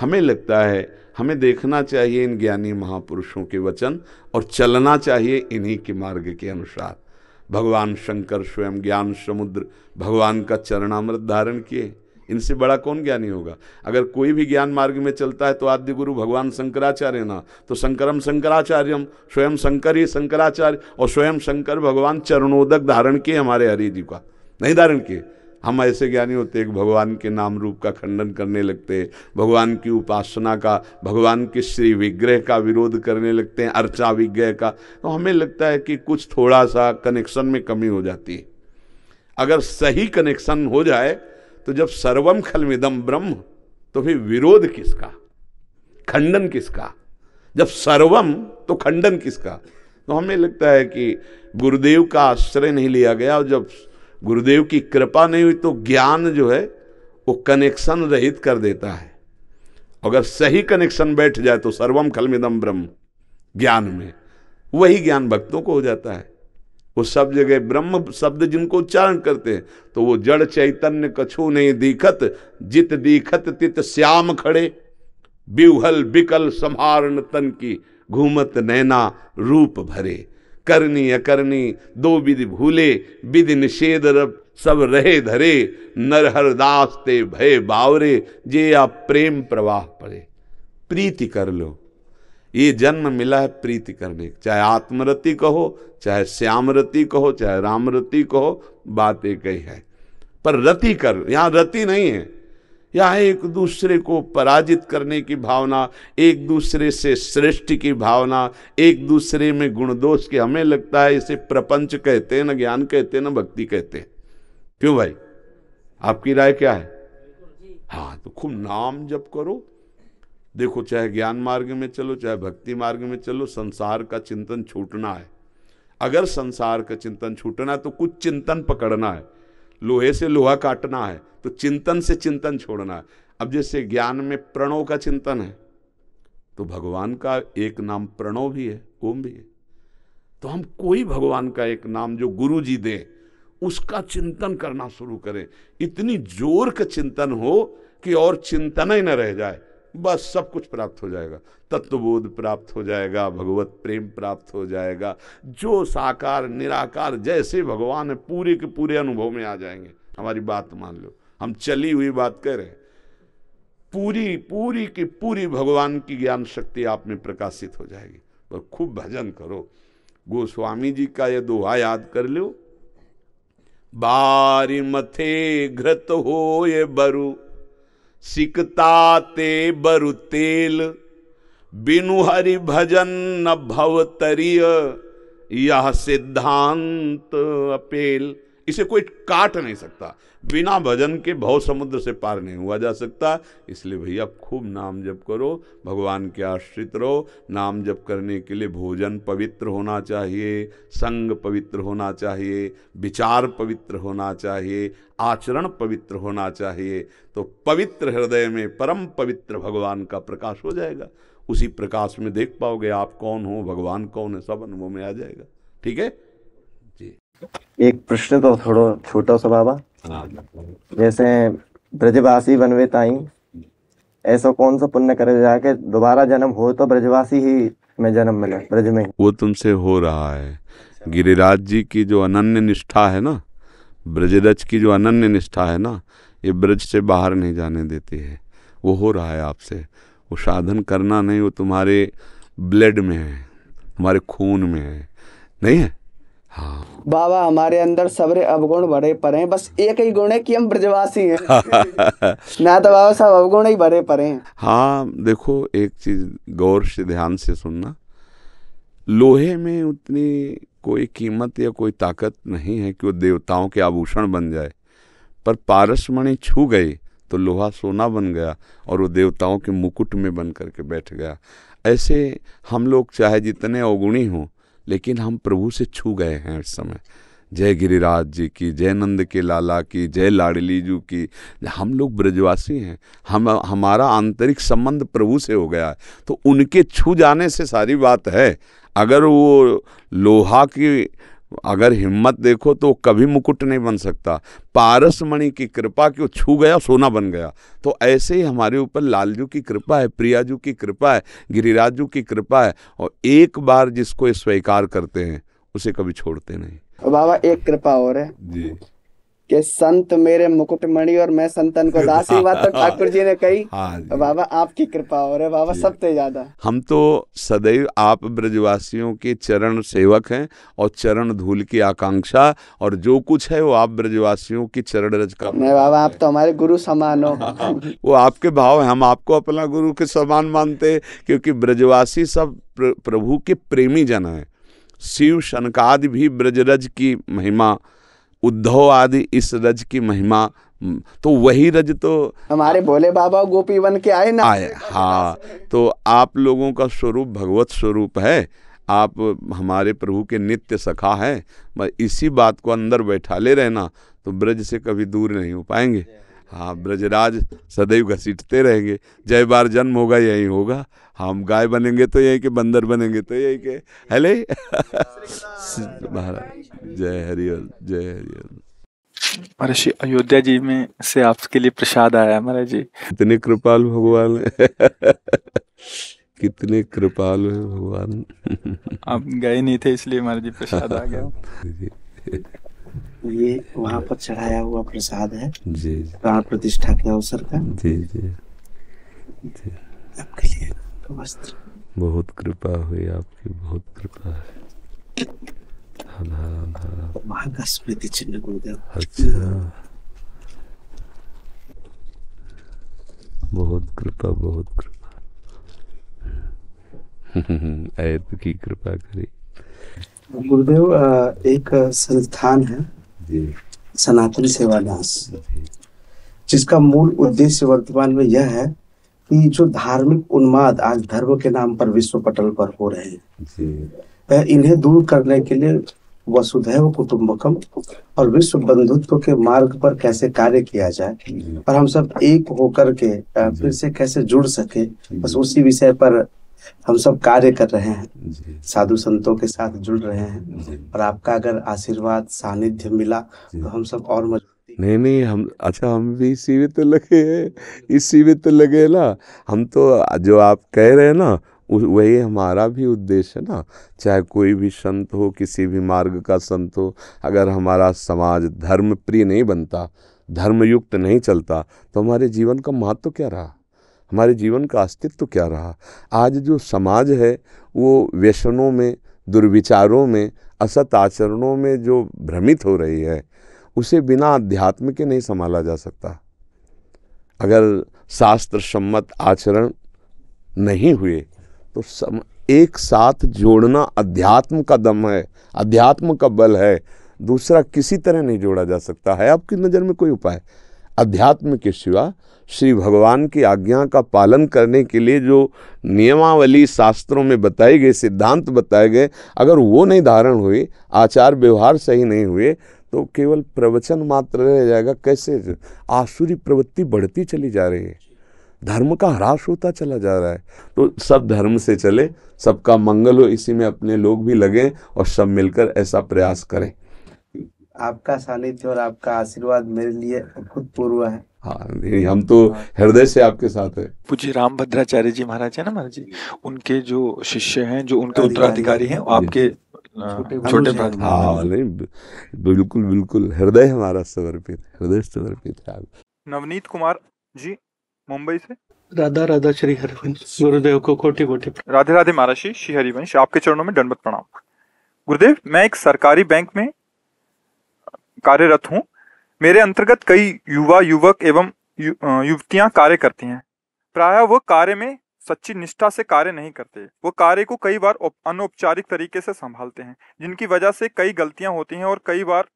हमें लगता है हमें देखना चाहिए इन ज्ञानी महापुरुषों के वचन और चलना चाहिए इन्हीं के मार्ग के अनुसार भगवान शंकर स्वयं ज्ञान समुद्र भगवान का चरणामृत धारण किए इनसे बड़ा कौन ज्ञानी होगा अगर कोई भी ज्ञान मार्ग में चलता है तो आद्य गुरु भगवान शंकराचार्य ना तो शंकरम शंकराचार्यम स्वयं शंकर ही शंकराचार्य और स्वयं शंकर भगवान चरणोदक धारण किए हमारे हरि जी का नहीं धारण किए हम ऐसे ज्ञानी होते हैं कि भगवान के नाम रूप का खंडन करने लगते हैं भगवान की उपासना का भगवान के श्री विग्रह का विरोध करने लगते हैं अर्चा विग्रह का तो हमें लगता है कि कुछ थोड़ा सा कनेक्शन में कमी हो जाती है अगर सही कनेक्शन हो जाए तो जब सर्वम खलमिदम ब्रह्म तो फिर विरोध किसका खंडन किसका जब सर्वम तो खंडन किसका तो हमें लगता है कि गुरुदेव का आश्रय नहीं लिया गया और जब गुरुदेव की कृपा नहीं हुई तो ज्ञान जो है वो कनेक्शन रहित कर देता है अगर सही कनेक्शन बैठ जाए तो सर्वम खलमिदम ब्रह्म ज्ञान में वही ज्ञान भक्तों को हो जाता है वो सब जगह ब्रह्म शब्द जिनको उच्चारण करते हैं तो वो जड़ चैतन्य कछु नहीं दीखत जित दीखत तित श्याम खड़े बिहल बिकल संहारण तन की घूमत नैना रूप भरे करनी अकरनी दो विधि भूले विधि निषेध रब सब रहे धरे नरहर दास ते भय बावरे जे आप प्रेम प्रवाह पड़े प्रीति कर लो ये जन्म मिला है प्रीति करने चाहे आत्मरति कहो चाहे श्यामरति कहो चाहे रामरति कहो बात एक ही है पर रति कर यहाँ रति नहीं है यहाँ एक दूसरे को पराजित करने की भावना एक दूसरे से श्रेष्ठ की भावना एक दूसरे में गुण दोष के हमें लगता है इसे प्रपंच कहते हैं न ज्ञान कहते हैं न भक्ति कहते हैं क्यों भाई आपकी राय क्या है हाँ तो खूब नाम जप करो देखो चाहे ज्ञान मार्ग में चलो चाहे भक्ति मार्ग में चलो संसार का चिंतन छूटना है अगर संसार का चिंतन छूटना है तो कुछ चिंतन पकड़ना है लोहे से लोहा काटना है तो चिंतन से चिंतन छोड़ना है अब जैसे ज्ञान में प्रणव का चिंतन है तो भगवान का एक नाम प्रणव भी है ओम भी है तो हम कोई भगवान का एक नाम जो गुरु जी दें उसका चिंतन करना शुरू करें इतनी जोर का चिंतन हो कि और चिंतन ही न रह जाए बस सब कुछ प्राप्त हो जाएगा तत्वबोध प्राप्त हो जाएगा भगवत प्रेम प्राप्त हो जाएगा जो साकार निराकार जैसे भगवान है पूरे के पूरे अनुभव में आ जाएंगे हमारी बात मान लो हम चली हुई बात कर रहे हैं पूरी पूरी की पूरी भगवान की ज्ञान शक्ति आप में प्रकाशित हो जाएगी और खूब भजन करो गोस्वामी जी का यह दोहा याद कर लो बारी मथे घृत हो ये बरू सिकता ते बरु तेल बिनु हरि भजन न भवतरीय यह सिद्धांत अपेल इसे कोई काट नहीं सकता बिना भजन के भव समुद्र से पार नहीं हुआ जा सकता इसलिए भैया खूब नाम जप करो भगवान के आश्रित रहो नाम जप करने के लिए भोजन पवित्र होना चाहिए संग पवित्र होना चाहिए विचार पवित्र होना चाहिए आचरण पवित्र होना चाहिए तो पवित्र हृदय में परम पवित्र भगवान का प्रकाश हो जाएगा उसी प्रकाश में देख पाओगे आप कौन हो भगवान कौन है सब अनुभव में आ जाएगा ठीक है एक प्रश्न तो थोड़ो छोटा सो बाबा हाँ। जैसे ब्रजवासी बनवे ताई ऐसा कौन सा पुण्य करे जाके दोबारा जन्म हो तो ब्रजवासी ही में जन्म मिले ब्रज में वो तुमसे हो रहा है गिरिराज जी की जो अनन्य निष्ठा है ना ब्रजरज की जो अनन्य निष्ठा है ना ये ब्रज से बाहर नहीं जाने देती है वो हो रहा है आपसे वो साधन करना नहीं वो तुम्हारे ब्लड में है तुम्हारे खून में है नहीं है हाँ बाबा हमारे अंदर सबरे अवगुण भरे पड़े हैं बस एक ही गुण है कि हम ब्रजवासी हैं *laughs* ना तो बाबा साहब अवगुण ही भरे पड़े हैं हाँ देखो एक चीज गौर से ध्यान से सुनना लोहे में उतनी कोई कीमत या कोई ताकत नहीं है कि वो देवताओं के आभूषण बन जाए पर पारसमणि छू गए तो लोहा सोना बन गया और वो देवताओं के मुकुट में बन करके बैठ गया ऐसे हम लोग चाहे जितने अवगुणी हों लेकिन हम प्रभु से छू गए हैं इस समय जय गिरिराज जी की जय नंद के लाला की जय लाडली जू की हम लोग ब्रजवासी हैं हम हमारा आंतरिक संबंध प्रभु से हो गया है तो उनके छू जाने से सारी बात है अगर वो लोहा की अगर हिम्मत देखो तो कभी मुकुट नहीं बन सकता पारस मणि की कृपा क्यों छू गया सोना बन गया तो ऐसे ही हमारे ऊपर लालजू की कृपा है प्रियाजू की कृपा है गिरिराजू की कृपा है और एक बार जिसको स्वीकार करते हैं उसे कभी छोड़ते नहीं बाबा एक कृपा और है जी कि संत मेरे मुकुटमणि और मैं संतन को दास ही बात तो ठाकुर जी ने कही हाँ बाबा आपकी कृपा हो रहे बाबा सबसे ज्यादा हम तो सदैव आप ब्रजवासियों के चरण सेवक हैं और चरण धूल की आकांक्षा और जो कुछ है वो आप ब्रजवासियों की चरण रज का मैं बाबा आप तो हमारे गुरु समान हो *laughs* वो आपके भाव है हम आपको अपना गुरु के समान मानते क्योंकि ब्रजवासी सब प्रभु के प्रेमी जन है शिव शनकादि भी ब्रजरज की महिमा उद्धव आदि इस रज की महिमा हम्म, तो वही रज तो हमारे भोले बाबा गोपी बन के आए ना आए हाँ तो आप लोगों का स्वरूप भगवत स्वरूप है आप हमारे प्रभु के नित्य सखा हैं बस इसी बात को अंदर बैठा ले रहना तो ब्रज से कभी दूर नहीं हो पाएंगे हाँ ब्रजराज सदैव घसीटते रहेंगे जय बार जन्म होगा यही होगा हम गाय बनेंगे तो यही के बंदर बनेंगे तो यही के हेले *laughs* जय हरिओम जय हरिओम महर्षि अयोध्या जी में से आपके लिए प्रसाद आया महाराज जी कितने कृपाल भगवान *laughs* कितने कृपाल भगवान आप गए नहीं थे इसलिए महाराज जी प्रसाद आ गया *laughs* ये वहाँ पर चढ़ाया हुआ प्रसाद है जी प्राण प्रतिष्ठा के अवसर का जी जी जी आपके लिए वस्त्र तो बहुत कृपा हुई आपकी बहुत कृपा है वहाँ का स्मृति चिन्ह गुरुदेव अच्छा बहुत कृपा बहुत कृपा *laughs* की कृपा करी गुरुदेव एक संस्थान है सनातन सेवा दास जिसका मूल उद्देश्य वर्तमान में यह है कि जो धार्मिक उन्माद आज धर्म के नाम पर विश्व पटल पर हो रहे हैं इन्हें दूर करने के लिए वसुधैव कुटुम्बकम और विश्व बंधुत्व के मार्ग पर कैसे कार्य किया जाए और हम सब एक होकर के फिर से कैसे जुड़ सके बस उसी विषय पर हम सब कार्य कर रहे हैं साधु संतों के साथ जुड़ रहे हैं और आपका अगर आशीर्वाद सानिध्य मिला तो हम सब और मजबूत नहीं नहीं हम अच्छा हम भी इसी में तो लगे हैं इसी में तो लगे ना हम तो जो आप कह रहे हैं ना वही हमारा भी उद्देश्य है ना चाहे कोई भी संत हो किसी भी मार्ग का संत हो अगर हमारा समाज धर्म प्रिय नहीं बनता धर्मयुक्त नहीं चलता तो हमारे जीवन का महत्व तो क्या रहा हमारे जीवन का अस्तित्व क्या रहा आज जो समाज है वो व्यसनों में दुर्विचारों में असत आचरणों में जो भ्रमित हो रही है उसे बिना अध्यात्म के नहीं संभाला जा सकता अगर शास्त्र सम्मत आचरण नहीं हुए तो सम एक साथ जोड़ना अध्यात्म का दम है अध्यात्म का बल है दूसरा किसी तरह नहीं जोड़ा जा सकता है आपकी नज़र में कोई उपाय अध्यात्म के सिवा श्री भगवान की आज्ञा का पालन करने के लिए जो नियमावली शास्त्रों में बताए गए सिद्धांत बताए गए अगर वो नहीं धारण हुए आचार व्यवहार सही नहीं हुए तो केवल प्रवचन मात्र रह जाएगा कैसे आसुरी प्रवृत्ति बढ़ती चली जा रही है धर्म का ह्रास होता चला जा रहा है तो सब धर्म से चले सबका मंगल हो इसी में अपने लोग भी लगें और सब मिलकर ऐसा प्रयास करें आपका सानिध्य और आपका आशीर्वाद मेरे लिए पूर्व है हाँ हम तो हृदय से आपके साथ है पूज्य राम भद्राचार्य जी महाराज है ना महाराज जी उनके जो शिष्य हैं जो उनके उत्तराधिकारी हैं आपके छोटे हाँ नहीं बिल्कुल बिल्कुल हृदय हमारा समर्पित हृदय समर्पित है आप नवनीत कुमार जी मुंबई से राधा राधा श्री हरिवंश गुरुदेव को कोटि कोटि राधे राधे महाराज श्री हरिवंश आपके चरणों में दंडवत प्रणाम गुरुदेव मैं एक सरकारी बैंक में कार्यरत हूँ मेरे अंतर्गत कई युवा युवक एवं युवतियां कार्य करती हैं प्रायः वह कार्य में सच्ची निष्ठा से कार्य नहीं करते वो कार्य को कई बार अनौपचारिक तरीके से संभालते हैं जिनकी वजह से कई गलतियां होती हैं और कई बार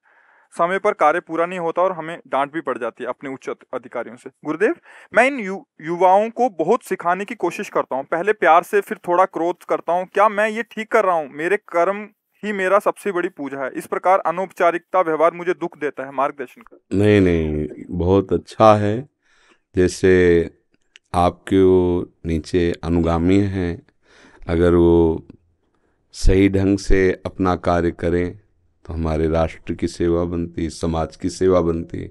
समय पर कार्य पूरा नहीं होता और हमें डांट भी पड़ जाती है अपने उच्च अधिकारियों से गुरुदेव मैं इन यु, युवाओं को बहुत सिखाने की कोशिश करता हूँ पहले प्यार से फिर थोड़ा क्रोध करता हूँ क्या मैं ये ठीक कर रहा हूँ मेरे कर्म ही मेरा सबसे बड़ी पूजा है इस प्रकार अनौपचारिकता व्यवहार मुझे दुख देता है मार्गदर्शन का नहीं नहीं बहुत अच्छा है जैसे आपके वो नीचे अनुगामी हैं अगर वो सही ढंग से अपना कार्य करें तो हमारे राष्ट्र की सेवा बनती समाज की सेवा बनती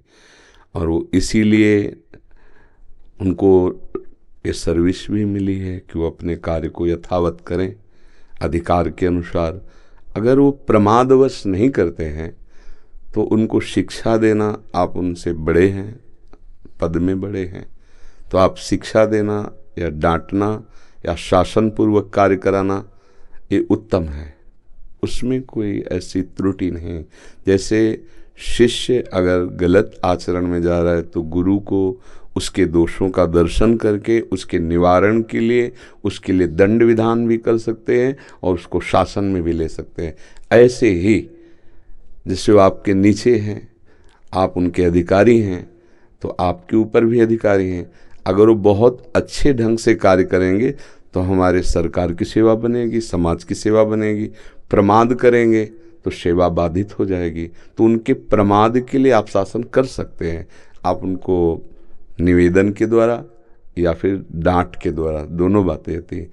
और वो इसीलिए उनको ये सर्विस भी मिली है कि वो अपने कार्य को यथावत करें अधिकार के अनुसार अगर वो प्रमादवश नहीं करते हैं तो उनको शिक्षा देना आप उनसे बड़े हैं पद में बड़े हैं तो आप शिक्षा देना या डांटना या शासन पूर्वक कार्य कराना ये उत्तम है उसमें कोई ऐसी त्रुटि नहीं जैसे शिष्य अगर गलत आचरण में जा रहा है तो गुरु को उसके दोषों का दर्शन करके उसके निवारण के लिए उसके लिए दंड विधान भी कर सकते हैं और उसको शासन में भी ले सकते हैं ऐसे ही जैसे वो आपके नीचे हैं आप उनके अधिकारी हैं तो आपके ऊपर भी अधिकारी हैं अगर वो बहुत अच्छे ढंग से कार्य करेंगे तो हमारे सरकार की सेवा बनेगी समाज की सेवा बनेगी प्रमाद करेंगे तो सेवा बाधित हो जाएगी तो उनके प्रमाद के लिए आप शासन कर सकते हैं आप उनको निवेदन के द्वारा या फिर डांट के द्वारा दोनों बातें होती हैं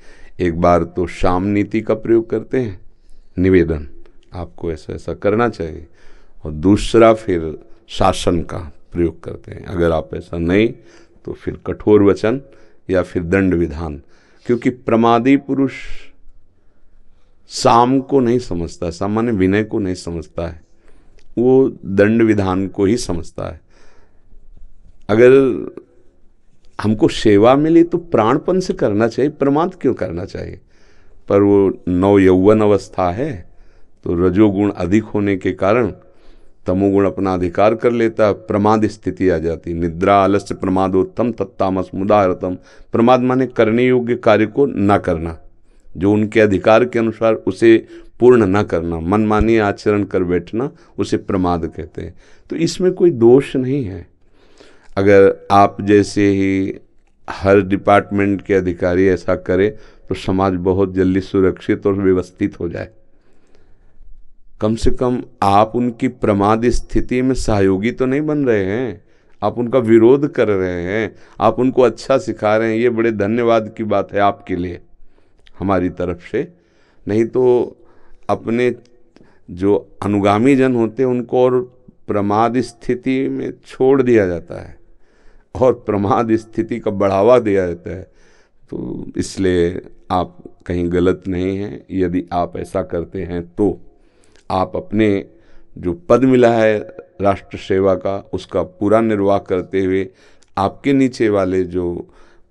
एक बार तो शाम नीति का प्रयोग करते हैं निवेदन आपको ऐसा ऐसा करना चाहिए और दूसरा फिर शासन का प्रयोग करते हैं अगर आप ऐसा नहीं तो फिर कठोर वचन या फिर दंड विधान क्योंकि प्रमादी पुरुष शाम को नहीं समझता सामान्य विनय को नहीं समझता है वो दंड विधान को ही समझता है अगर हमको सेवा मिली तो प्राणपन से करना चाहिए प्रमाद क्यों करना चाहिए पर वो नव यौवन अवस्था है तो रजोगुण अधिक होने के कारण तमोगुण अपना अधिकार कर लेता है प्रमाद स्थिति आ जाती निद्रा आलस्य प्रमादोत्तम तत्तामस मुदारतम प्रमाद माने करने योग्य कार्य को न करना जो उनके अधिकार के अनुसार उसे पूर्ण न करना मनमानी आचरण कर बैठना उसे प्रमाद कहते हैं तो इसमें कोई दोष नहीं है अगर आप जैसे ही हर डिपार्टमेंट के अधिकारी ऐसा करें तो समाज बहुत जल्दी सुरक्षित और व्यवस्थित हो जाए कम से कम आप उनकी प्रमाद स्थिति में सहयोगी तो नहीं बन रहे हैं आप उनका विरोध कर रहे हैं आप उनको अच्छा सिखा रहे हैं ये बड़े धन्यवाद की बात है आपके लिए हमारी तरफ से नहीं तो अपने जो अनुगामी जन होते हैं उनको और प्रमाद स्थिति में छोड़ दिया जाता है और प्रमाद स्थिति का बढ़ावा दिया जाता है तो इसलिए आप कहीं गलत नहीं हैं यदि आप ऐसा करते हैं तो आप अपने जो पद मिला है राष्ट्र सेवा का उसका पूरा निर्वाह करते हुए आपके नीचे वाले जो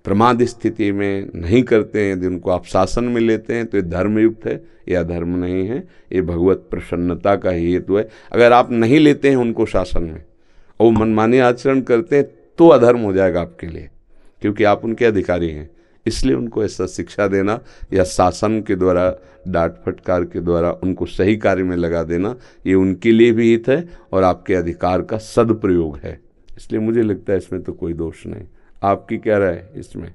प्रमाद स्थिति में नहीं करते हैं यदि उनको आप शासन में लेते हैं तो ये धर्मयुक्त है या धर्म नहीं है ये भगवत प्रसन्नता का ही हेतु है अगर आप नहीं लेते हैं उनको शासन में और मनमानी आचरण करते हैं तो अधर्म हो जाएगा आपके लिए क्योंकि आप उनके अधिकारी हैं इसलिए उनको ऐसा शिक्षा देना या शासन के द्वारा डांट फटकार के द्वारा उनको सही कार्य में लगा देना ये उनके लिए भी हित है और आपके अधिकार का सदप्रयोग है इसलिए मुझे लगता है इसमें तो कोई दोष नहीं आपकी क्या राय इसमें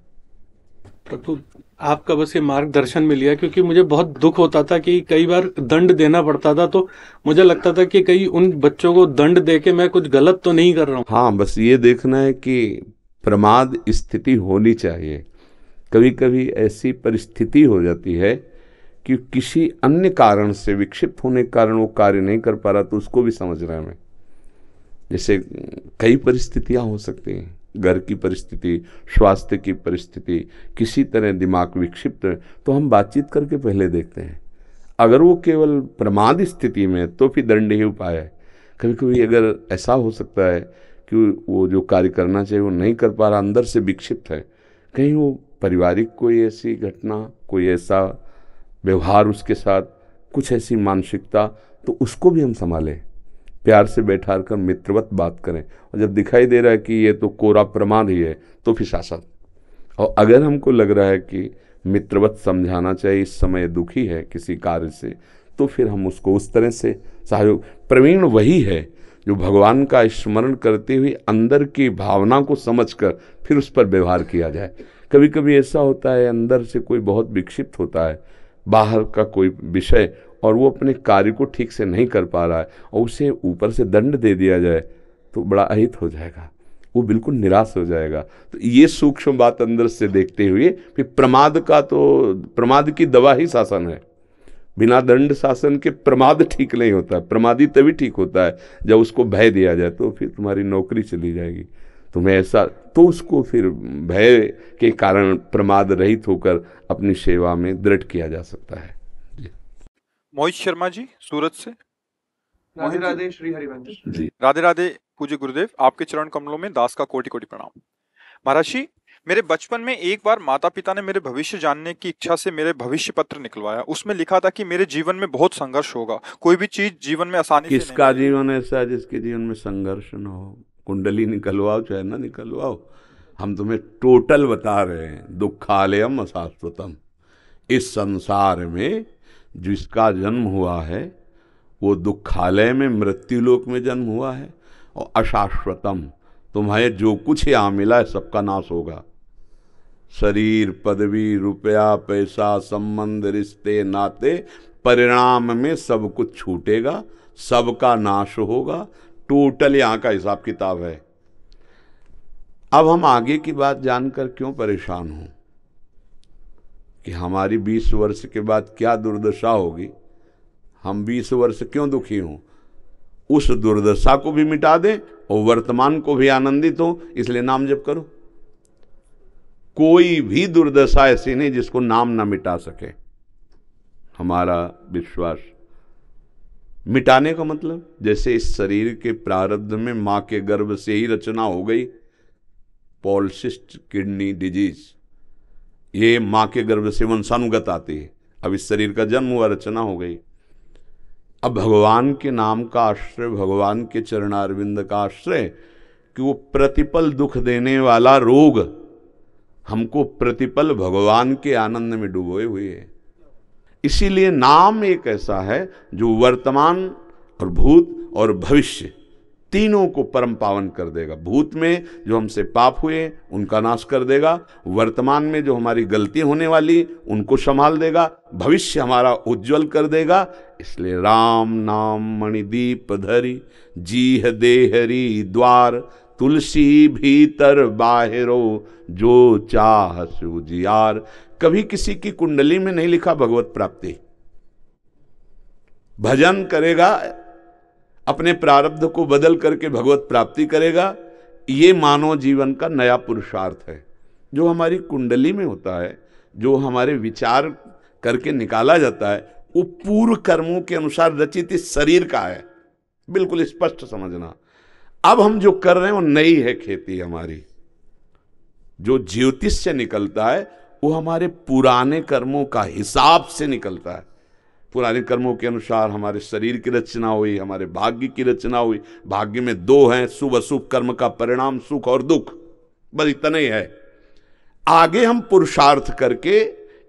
तो आपका बस ये मार्गदर्शन मिल गया क्योंकि मुझे बहुत दुख होता था कि कई बार दंड देना पड़ता था तो मुझे लगता था कि कई उन बच्चों को दंड दे के मैं कुछ गलत तो नहीं कर रहा हूँ हाँ बस ये देखना है कि प्रमाद स्थिति होनी चाहिए कभी कभी ऐसी परिस्थिति हो जाती है कि किसी अन्य कारण से विक्षिप्त होने के कारण वो कार्य नहीं कर पा रहा तो उसको भी समझ रहा है मैं जैसे कई परिस्थितियाँ हो सकती हैं घर की परिस्थिति स्वास्थ्य की परिस्थिति किसी तरह दिमाग विक्षिप्त तो हम बातचीत करके पहले देखते हैं अगर वो केवल प्रमाद स्थिति में तो फिर दंड ही उपाय है कभी कभी अगर ऐसा हो सकता है कि वो जो कार्य करना चाहिए वो नहीं कर पा रहा अंदर से विक्षिप्त है कहीं वो पारिवारिक कोई ऐसी घटना कोई ऐसा व्यवहार उसके साथ कुछ ऐसी मानसिकता तो उसको भी हम संभालें प्यार से बैठा कर मित्रवत बात करें और जब दिखाई दे रहा है कि ये तो कोरा प्रमाद ही है तो फिर शासन और अगर हमको लग रहा है कि मित्रवत समझाना चाहिए इस समय दुखी है किसी कार्य से तो फिर हम उसको उस तरह से सहयोग प्रवीण वही है जो भगवान का स्मरण करते हुए अंदर की भावना को समझकर फिर उस पर व्यवहार किया जाए कभी कभी ऐसा होता है अंदर से कोई बहुत विक्षिप्त होता है बाहर का कोई विषय और वो अपने कार्य को ठीक से नहीं कर पा रहा है और उसे ऊपर से दंड दे दिया जाए तो बड़ा अहित हो जाएगा वो बिल्कुल निराश हो जाएगा तो ये सूक्ष्म बात अंदर से देखते हुए कि प्रमाद का तो प्रमाद की दवा ही शासन है बिना दंड शासन के प्रमाद ठीक नहीं होता प्रमादी तभी ठीक होता है जब उसको भय दिया जाए तो फिर तुम्हारी नौकरी चली जाएगी तुम्हें तो ऐसा तो उसको फिर भय के कारण प्रमाद रहित होकर अपनी सेवा में दृढ़ किया जा सकता है मोहित शर्मा जी सूरत से राधे राधे श्री हरिवंश राधे राधे पूज्य गुरुदेव आपके चरण कमलों में दास का कोटि कोटि प्रणाम महाराषि मेरे बचपन में एक बार माता पिता ने मेरे भविष्य जानने की इच्छा से मेरे भविष्य पत्र निकलवाया उसमें लिखा था कि मेरे जीवन में बहुत संघर्ष होगा कोई भी चीज जीवन में आसानी किसका जीवन ऐसा जिसके जीवन में संघर्ष न हो कुंडली निकलवाओ चाहे ना निकलवाओ हम तुम्हें टोटल बता रहे हैं दुखालयम अशाश्वतम इस संसार में जिसका जन्म हुआ है वो दुखालय में मृत्युलोक में जन्म हुआ है और अशाश्वतम तुम्हें जो कुछ यहाँ मिला है सबका नाश होगा शरीर पदवी रुपया पैसा संबंध रिश्ते नाते परिणाम में सब कुछ छूटेगा सबका नाश होगा टोटल यहाँ का हिसाब किताब है अब हम आगे की बात जानकर क्यों परेशान हों कि हमारी बीस वर्ष के बाद क्या दुर्दशा होगी हम बीस वर्ष क्यों दुखी हों उस दुर्दशा को भी मिटा दें और वर्तमान को भी आनंदित हो इसलिए नाम जप करो कोई भी दुर्दशा ऐसी नहीं जिसको नाम ना मिटा सके हमारा विश्वास मिटाने का मतलब जैसे इस शरीर के प्रारब्ध में मां के गर्भ से ही रचना हो गई पॉलसिस्ट किडनी डिजीज़ ये माँ के गर्भ से वंशानुगत आती है अब इस शरीर का जन्म हुआ रचना हो गई अब भगवान के नाम का आश्रय भगवान के चरणारविंद का आश्रय कि वो प्रतिपल दुख देने वाला रोग हमको प्रतिपल भगवान के आनंद में डूबोए हुए है इसीलिए नाम एक ऐसा है जो वर्तमान और भूत और भविष्य तीनों को परम पावन कर देगा भूत में जो हमसे पाप हुए उनका नाश कर देगा वर्तमान में जो हमारी गलती होने वाली उनको संभाल देगा भविष्य हमारा उज्जवल कर देगा इसलिए राम नाम मणिदीप धरी जीह देहरी द्वार तुलसी भीतर बाहरो जो चाह सुजियार कभी किसी की कुंडली में नहीं लिखा भगवत प्राप्ति भजन करेगा अपने प्रारब्ध को बदल करके भगवत प्राप्ति करेगा ये मानव जीवन का नया पुरुषार्थ है जो हमारी कुंडली में होता है जो हमारे विचार करके निकाला जाता है वो पूर्व कर्मों के अनुसार रचित इस शरीर का है बिल्कुल स्पष्ट समझना अब हम जो कर रहे हैं वो नई है खेती हमारी जो ज्योतिष से निकलता है वो हमारे पुराने कर्मों का हिसाब से निकलता है पुराने कर्मों के अनुसार हमारे शरीर की रचना हुई हमारे भाग्य की रचना हुई भाग्य में दो हैं शुभ अशुभ कर्म का परिणाम सुख और दुख बस इतना ही है आगे हम पुरुषार्थ करके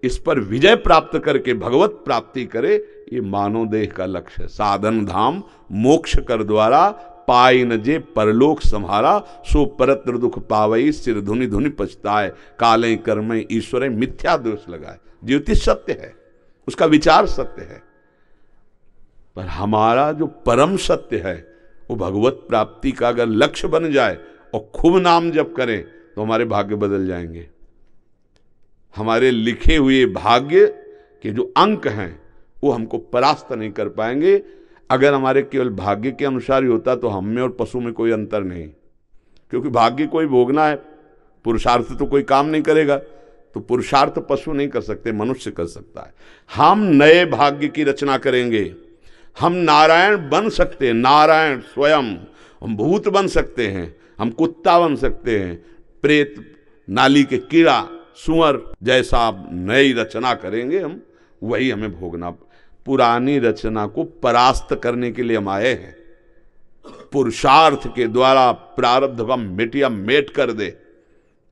इस पर विजय प्राप्त करके भगवत प्राप्ति करें ये मानव देह का लक्ष्य साधन धाम मोक्ष कर द्वारा पाई न जे परलोक संहारा सो परत्र दुख पावई सिर धुनि धुनि पछताए काले कर्म ईश्वर मिथ्या दोष लगाए ज्योतिष सत्य है उसका विचार सत्य है पर हमारा जो परम सत्य है वो भगवत प्राप्ति का अगर लक्ष्य बन जाए और खूब नाम जप करें तो हमारे भाग्य बदल जाएंगे हमारे लिखे हुए भाग्य के जो अंक हैं वो हमको परास्त नहीं कर पाएंगे अगर हमारे केवल भाग्य के अनुसार ही होता तो हम में और पशु में कोई अंतर नहीं क्योंकि भाग्य कोई भोगना है पुरुषार्थ तो कोई काम नहीं करेगा तो पुरुषार्थ पशु नहीं कर सकते मनुष्य कर सकता है हम नए भाग्य की रचना करेंगे हम नारायण बन सकते हैं नारायण स्वयं हम भूत बन सकते हैं हम कुत्ता बन सकते हैं प्रेत नाली के कीड़ा सुअर जैसा आप नई रचना करेंगे हम वही हमें भोगना पुरानी रचना को परास्त करने के लिए हम आए हैं पुरुषार्थ के द्वारा प्रारब्ध हम मिटिया मेट कर दे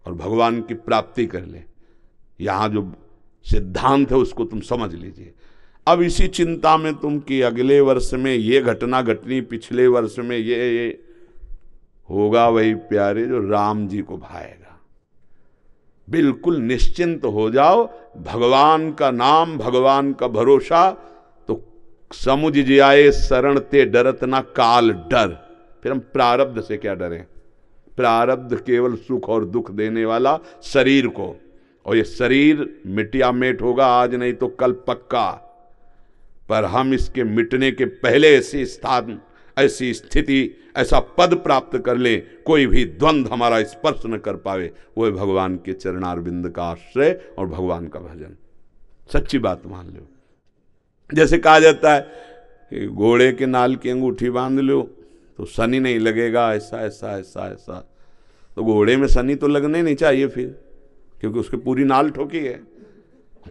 और भगवान की प्राप्ति कर ले यहाँ जो सिद्धांत है उसको तुम समझ लीजिए अब इसी चिंता में तुम कि अगले वर्ष में ये घटना घटनी पिछले वर्ष में ये ये होगा वही प्यारे जो राम जी को भाएगा बिल्कुल निश्चिंत हो जाओ भगवान का नाम भगवान का भरोसा तो समुझ जाए शरण ते डरत ना काल डर फिर हम प्रारब्ध से क्या डरें प्रारब्ध केवल सुख और दुख देने वाला शरीर को और ये शरीर मिटिया मेट होगा आज नहीं तो कल पक्का पर हम इसके मिटने के पहले ऐसे स्थान ऐसी स्थिति ऐसा पद प्राप्त कर ले कोई भी द्वंद्व हमारा स्पर्श न कर पावे वो भगवान के चरणारविंद का आश्रय और भगवान का भजन सच्ची बात मान लो जैसे कहा जाता है कि घोड़े के नाल की अंगूठी बांध लो तो शनि नहीं लगेगा ऐसा ऐसा ऐसा ऐसा तो घोड़े में शनि तो लगने नहीं चाहिए फिर क्योंकि उसकी पूरी नाल ठोकी है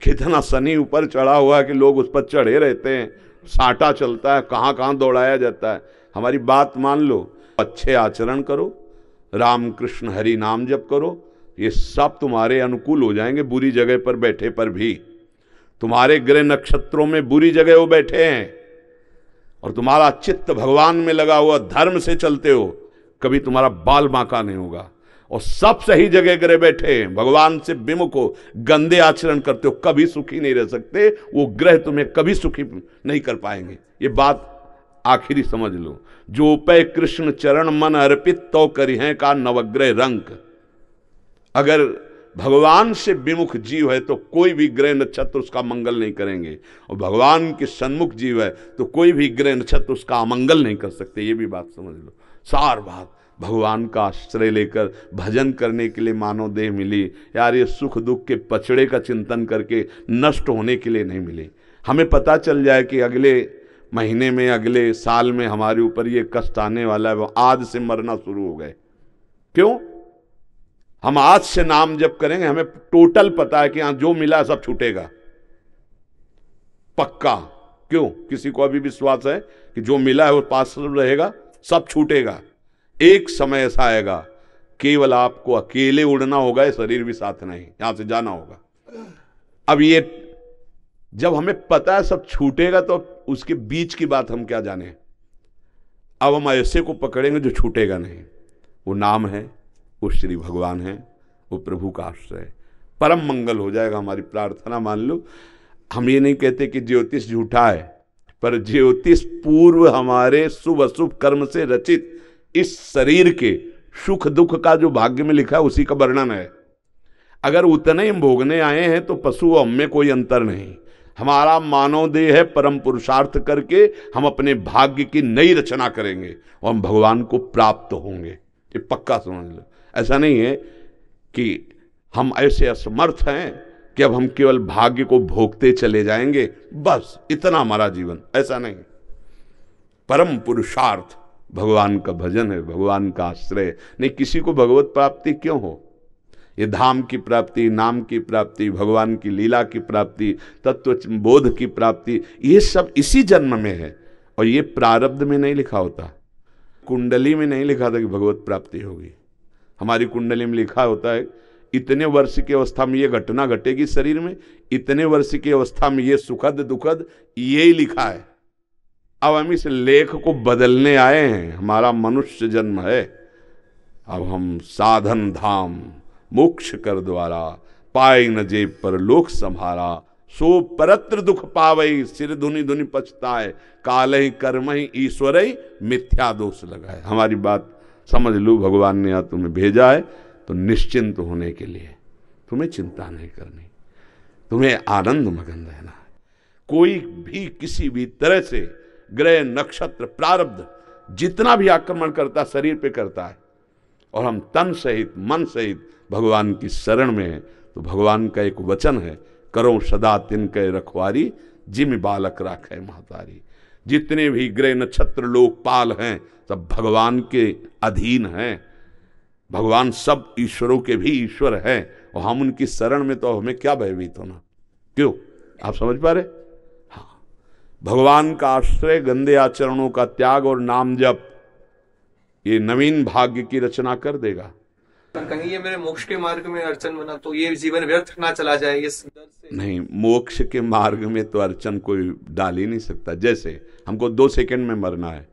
कितना सनी ऊपर चढ़ा हुआ है कि लोग उस पर चढ़े रहते हैं साटा चलता है कहाँ कहाँ दौड़ाया जाता है हमारी बात मान लो अच्छे आचरण करो राम कृष्ण हरि नाम जप करो ये सब तुम्हारे अनुकूल हो जाएंगे बुरी जगह पर बैठे पर भी तुम्हारे ग्रह नक्षत्रों में बुरी जगह वो बैठे हैं और तुम्हारा चित्त भगवान में लगा हुआ धर्म से चलते हो कभी तुम्हारा बाल बांका नहीं होगा और सब सही जगह करे बैठे भगवान से विमुख हो गंदे आचरण करते हो कभी सुखी नहीं रह सकते वो ग्रह तुम्हें कभी सुखी नहीं कर पाएंगे ये बात आखिरी समझ लो जो पै कृष्ण चरण मन अर्पित तो करी है का नवग्रह रंग अगर भगवान से विमुख जीव है तो कोई भी ग्रह नक्षत्र उसका मंगल नहीं करेंगे और भगवान के सन्मुख जीव है तो कोई भी ग्रह नक्षत्र उसका अमंगल नहीं कर सकते ये भी बात समझ लो सार बात भगवान का आश्रय लेकर भजन करने के लिए मानव देह मिली यार ये सुख दुख के पचड़े का चिंतन करके नष्ट होने के लिए नहीं मिली हमें पता चल जाए कि अगले महीने में अगले साल में हमारे ऊपर ये कष्ट आने वाला है वो आज से मरना शुरू हो गए क्यों हम आज से नाम जब करेंगे हमें टोटल पता है कि यहां जो मिला सब छूटेगा पक्का क्यों किसी को अभी विश्वास है कि जो मिला है वो पास रहेगा सब छूटेगा एक समय ऐसा आएगा केवल आपको अकेले उड़ना होगा शरीर भी साथ नहीं यहां से जाना होगा अब ये जब हमें पता है सब छूटेगा तो उसके बीच की बात हम क्या जाने अब हम ऐसे को पकड़ेंगे जो छूटेगा नहीं वो नाम है वो श्री भगवान है वो प्रभु का आश्रय है परम मंगल हो जाएगा हमारी प्रार्थना मान लो हम ये नहीं कहते कि ज्योतिष झूठा है पर ज्योतिष पूर्व हमारे शुभ अशुभ कर्म से रचित इस शरीर के सुख दुख का जो भाग्य में लिखा है उसी का वर्णन है अगर उतने ही भोगने आए हैं तो पशु और में कोई अंतर नहीं हमारा मानव देह है परम पुरुषार्थ करके हम अपने भाग्य की नई रचना करेंगे और हम भगवान को प्राप्त होंगे ये पक्का समझ लो ऐसा नहीं है कि हम ऐसे असमर्थ हैं कि अब हम केवल भाग्य को भोगते चले जाएंगे बस इतना हमारा जीवन ऐसा नहीं परम पुरुषार्थ भगवान का भजन है भगवान का आश्रय नहीं किसी को भगवत प्राप्ति क्यों हो ये धाम की प्राप्ति नाम की प्राप्ति भगवान की लीला की प्राप्ति तत्व बोध की प्राप्ति ये सब इसी जन्म में है और ये प्रारब्ध में नहीं लिखा होता कुंडली में नहीं लिखा था कि भगवत प्राप्ति होगी हमारी कुंडली में लिखा होता है इतने वर्ष की अवस्था में ये घटना घटेगी शरीर में इतने वर्ष की अवस्था में ये सुखद दुखद ये ही लिखा है अब हम इस लेख को बदलने आए हैं हमारा मनुष्य जन्म है अब हम साधन धाम मोक्ष कर द्वारा पाए न जेब पर लोक संभारा सो परत्र दुख पावई सिर धुनि धुनि पछताए काल ही कर्म ही ईश्वर ही मिथ्या दोष लगाए हमारी बात समझ लो भगवान ने यहाँ तुम्हें भेजा है तो निश्चिंत होने के लिए तुम्हें चिंता नहीं करनी तुम्हें आनंद मगन रहना कोई भी किसी भी तरह से ग्रह नक्षत्र प्रारब्ध जितना भी आक्रमण करता है शरीर पे करता है और हम तन सहित मन सहित भगवान की शरण में हैं तो भगवान का एक वचन है करो सदा तिनके रखवारी जिम बालक राख है महतारी जितने भी ग्रह नक्षत्र लोकपाल हैं सब भगवान के अधीन हैं भगवान सब ईश्वरों के भी ईश्वर हैं और हम उनकी शरण में तो हमें क्या भयभीत होना क्यों आप समझ पा रहे भगवान का आश्रय गंदे आचरणों का त्याग और नाम जप ये नवीन भाग्य की रचना कर देगा कहीं ये मेरे मोक्ष के मार्ग में अर्चन बना तो ये जीवन व्यर्थ ना चला जाए इस से नहीं मोक्ष के मार्ग में तो अर्चन कोई डाल ही नहीं सकता जैसे हमको दो सेकंड में मरना है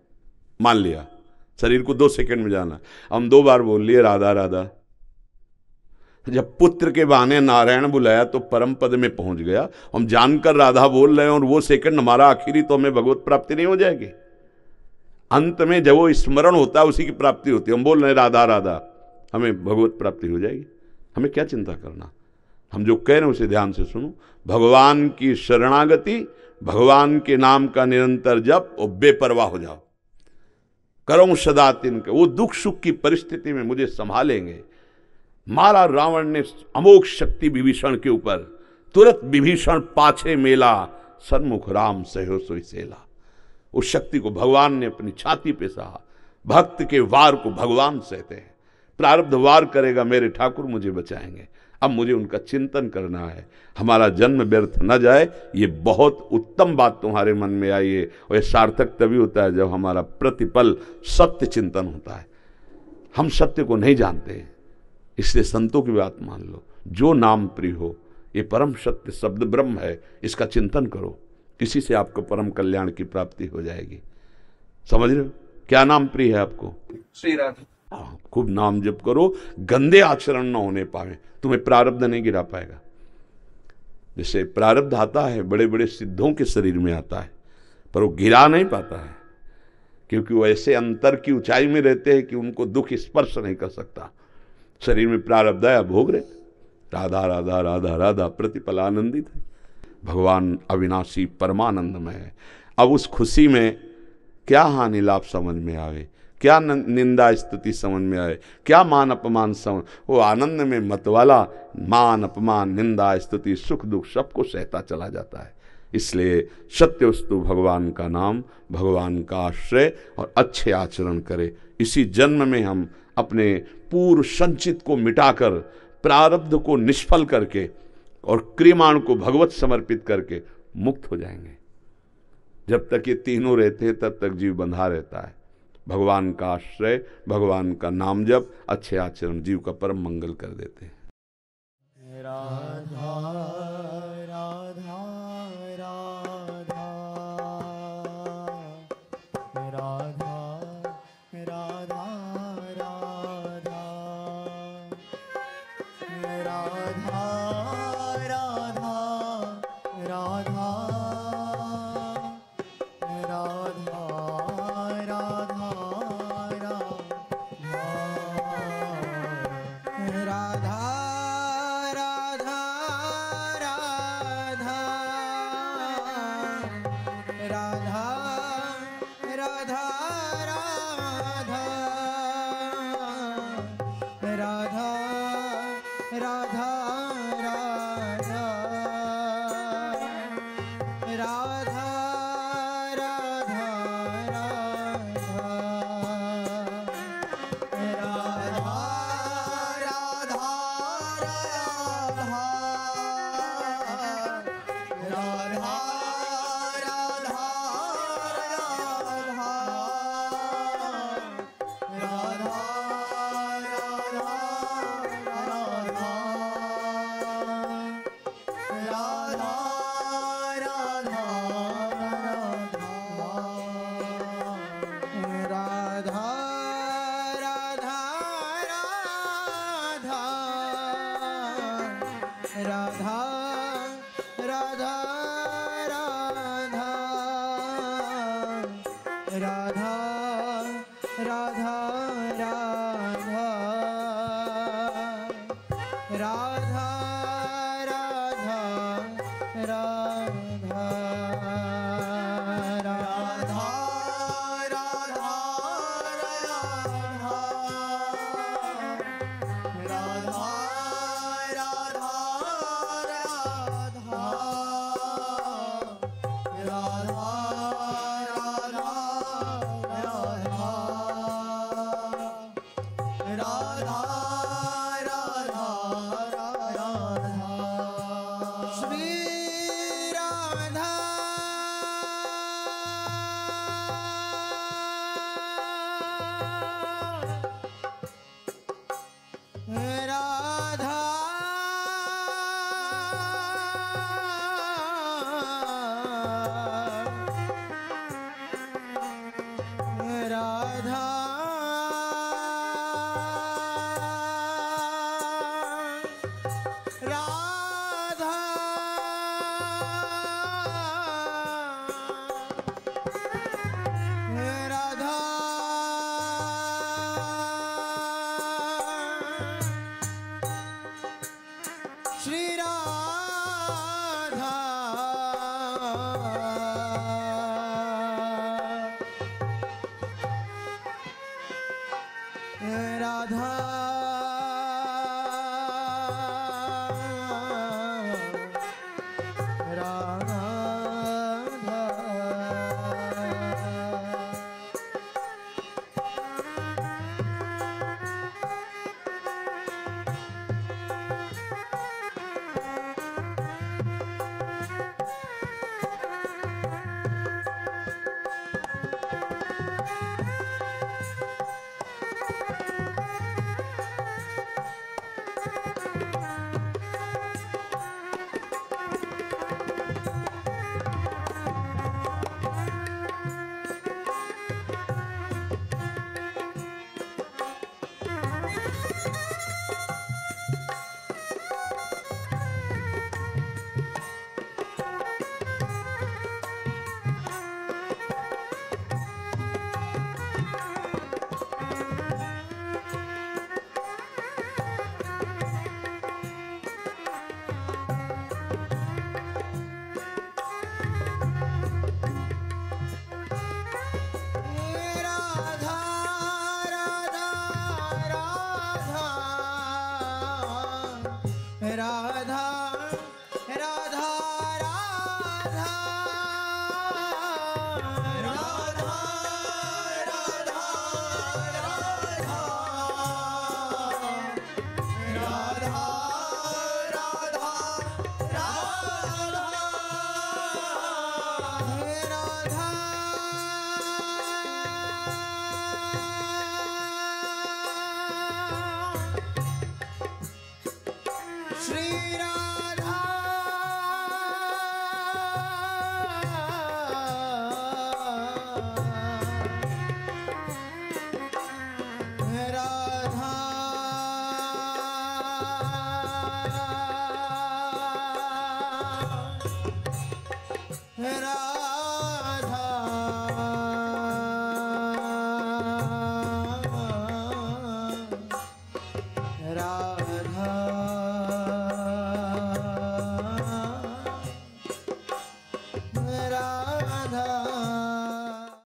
मान लिया शरीर को दो सेकंड में जाना हम दो बार बोल लिए राधा राधा जब पुत्र के बहाने नारायण बुलाया तो परम पद में पहुंच गया हम जानकर राधा बोल रहे हैं और वो सेकंड हमारा आखिरी तो हमें भगवत प्राप्ति नहीं हो जाएगी अंत में जब वो स्मरण होता है उसी की प्राप्ति होती है हम बोल रहे हैं राधा राधा हमें भगवत प्राप्ति हो जाएगी हमें क्या चिंता करना हम जो कह रहे हैं उसे ध्यान से सुनो भगवान की शरणागति भगवान के नाम का निरंतर जप और बेपरवाह हो जाओ करो सदा तिनके वो दुख सुख की परिस्थिति में मुझे संभालेंगे मारा रावण ने अमोक शक्ति विभीषण के ऊपर तुरंत विभीषण पाछे मेला सन्मुख राम सहो सोई सेला उस शक्ति को भगवान ने अपनी छाती पे सहा भक्त के वार को भगवान सहते हैं प्रारब्ध वार करेगा मेरे ठाकुर मुझे बचाएंगे अब मुझे उनका चिंतन करना है हमारा जन्म व्यर्थ न जाए ये बहुत उत्तम बात तुम्हारे मन में आई है और यह सार्थक तभी होता है जब हमारा प्रतिपल सत्य चिंतन होता है हम सत्य को नहीं जानते हैं इसलिए संतों की बात मान लो जो नाम प्रिय हो ये परम सत्य शब्द ब्रह्म है इसका चिंतन करो किसी से आपको परम कल्याण की प्राप्ति हो जाएगी समझ रहे हो क्या नाम प्रिय है आपको श्री राधा हाँ, खूब नाम जप करो गंदे आचरण न होने पाए तुम्हें प्रारब्ध नहीं गिरा पाएगा जैसे प्रारब्ध आता है बड़े बड़े सिद्धों के शरीर में आता है पर वो गिरा नहीं पाता है क्योंकि वो ऐसे अंतर की ऊंचाई में रहते हैं कि उनको दुख स्पर्श नहीं कर सकता शरीर में प्रारब्ध है भोग रहे राधा राधा राधा राधा प्रतिपल आनंदित है भगवान अविनाशी परमानंद में है अब उस खुशी में क्या हानि लाभ समझ में आवे क्या निंदा स्तुति समझ में आए क्या मान अपमान समझ वो आनंद में मतवाला मान अपमान निंदा स्तुति सुख दुख सबको सहता चला जाता है इसलिए सत्य वस्तु भगवान का नाम भगवान का आश्रय और अच्छे आचरण करे इसी जन्म में हम अपने पूर्व संचित को मिटाकर प्रारब्ध को निष्फल करके और क्रियमाण को भगवत समर्पित करके मुक्त हो जाएंगे जब तक ये तीनों रहते हैं तब तक जीव बंधा रहता है भगवान का आश्रय भगवान का नाम जप अच्छे आचरण जीव का परम मंगल कर देते हैं राधा love.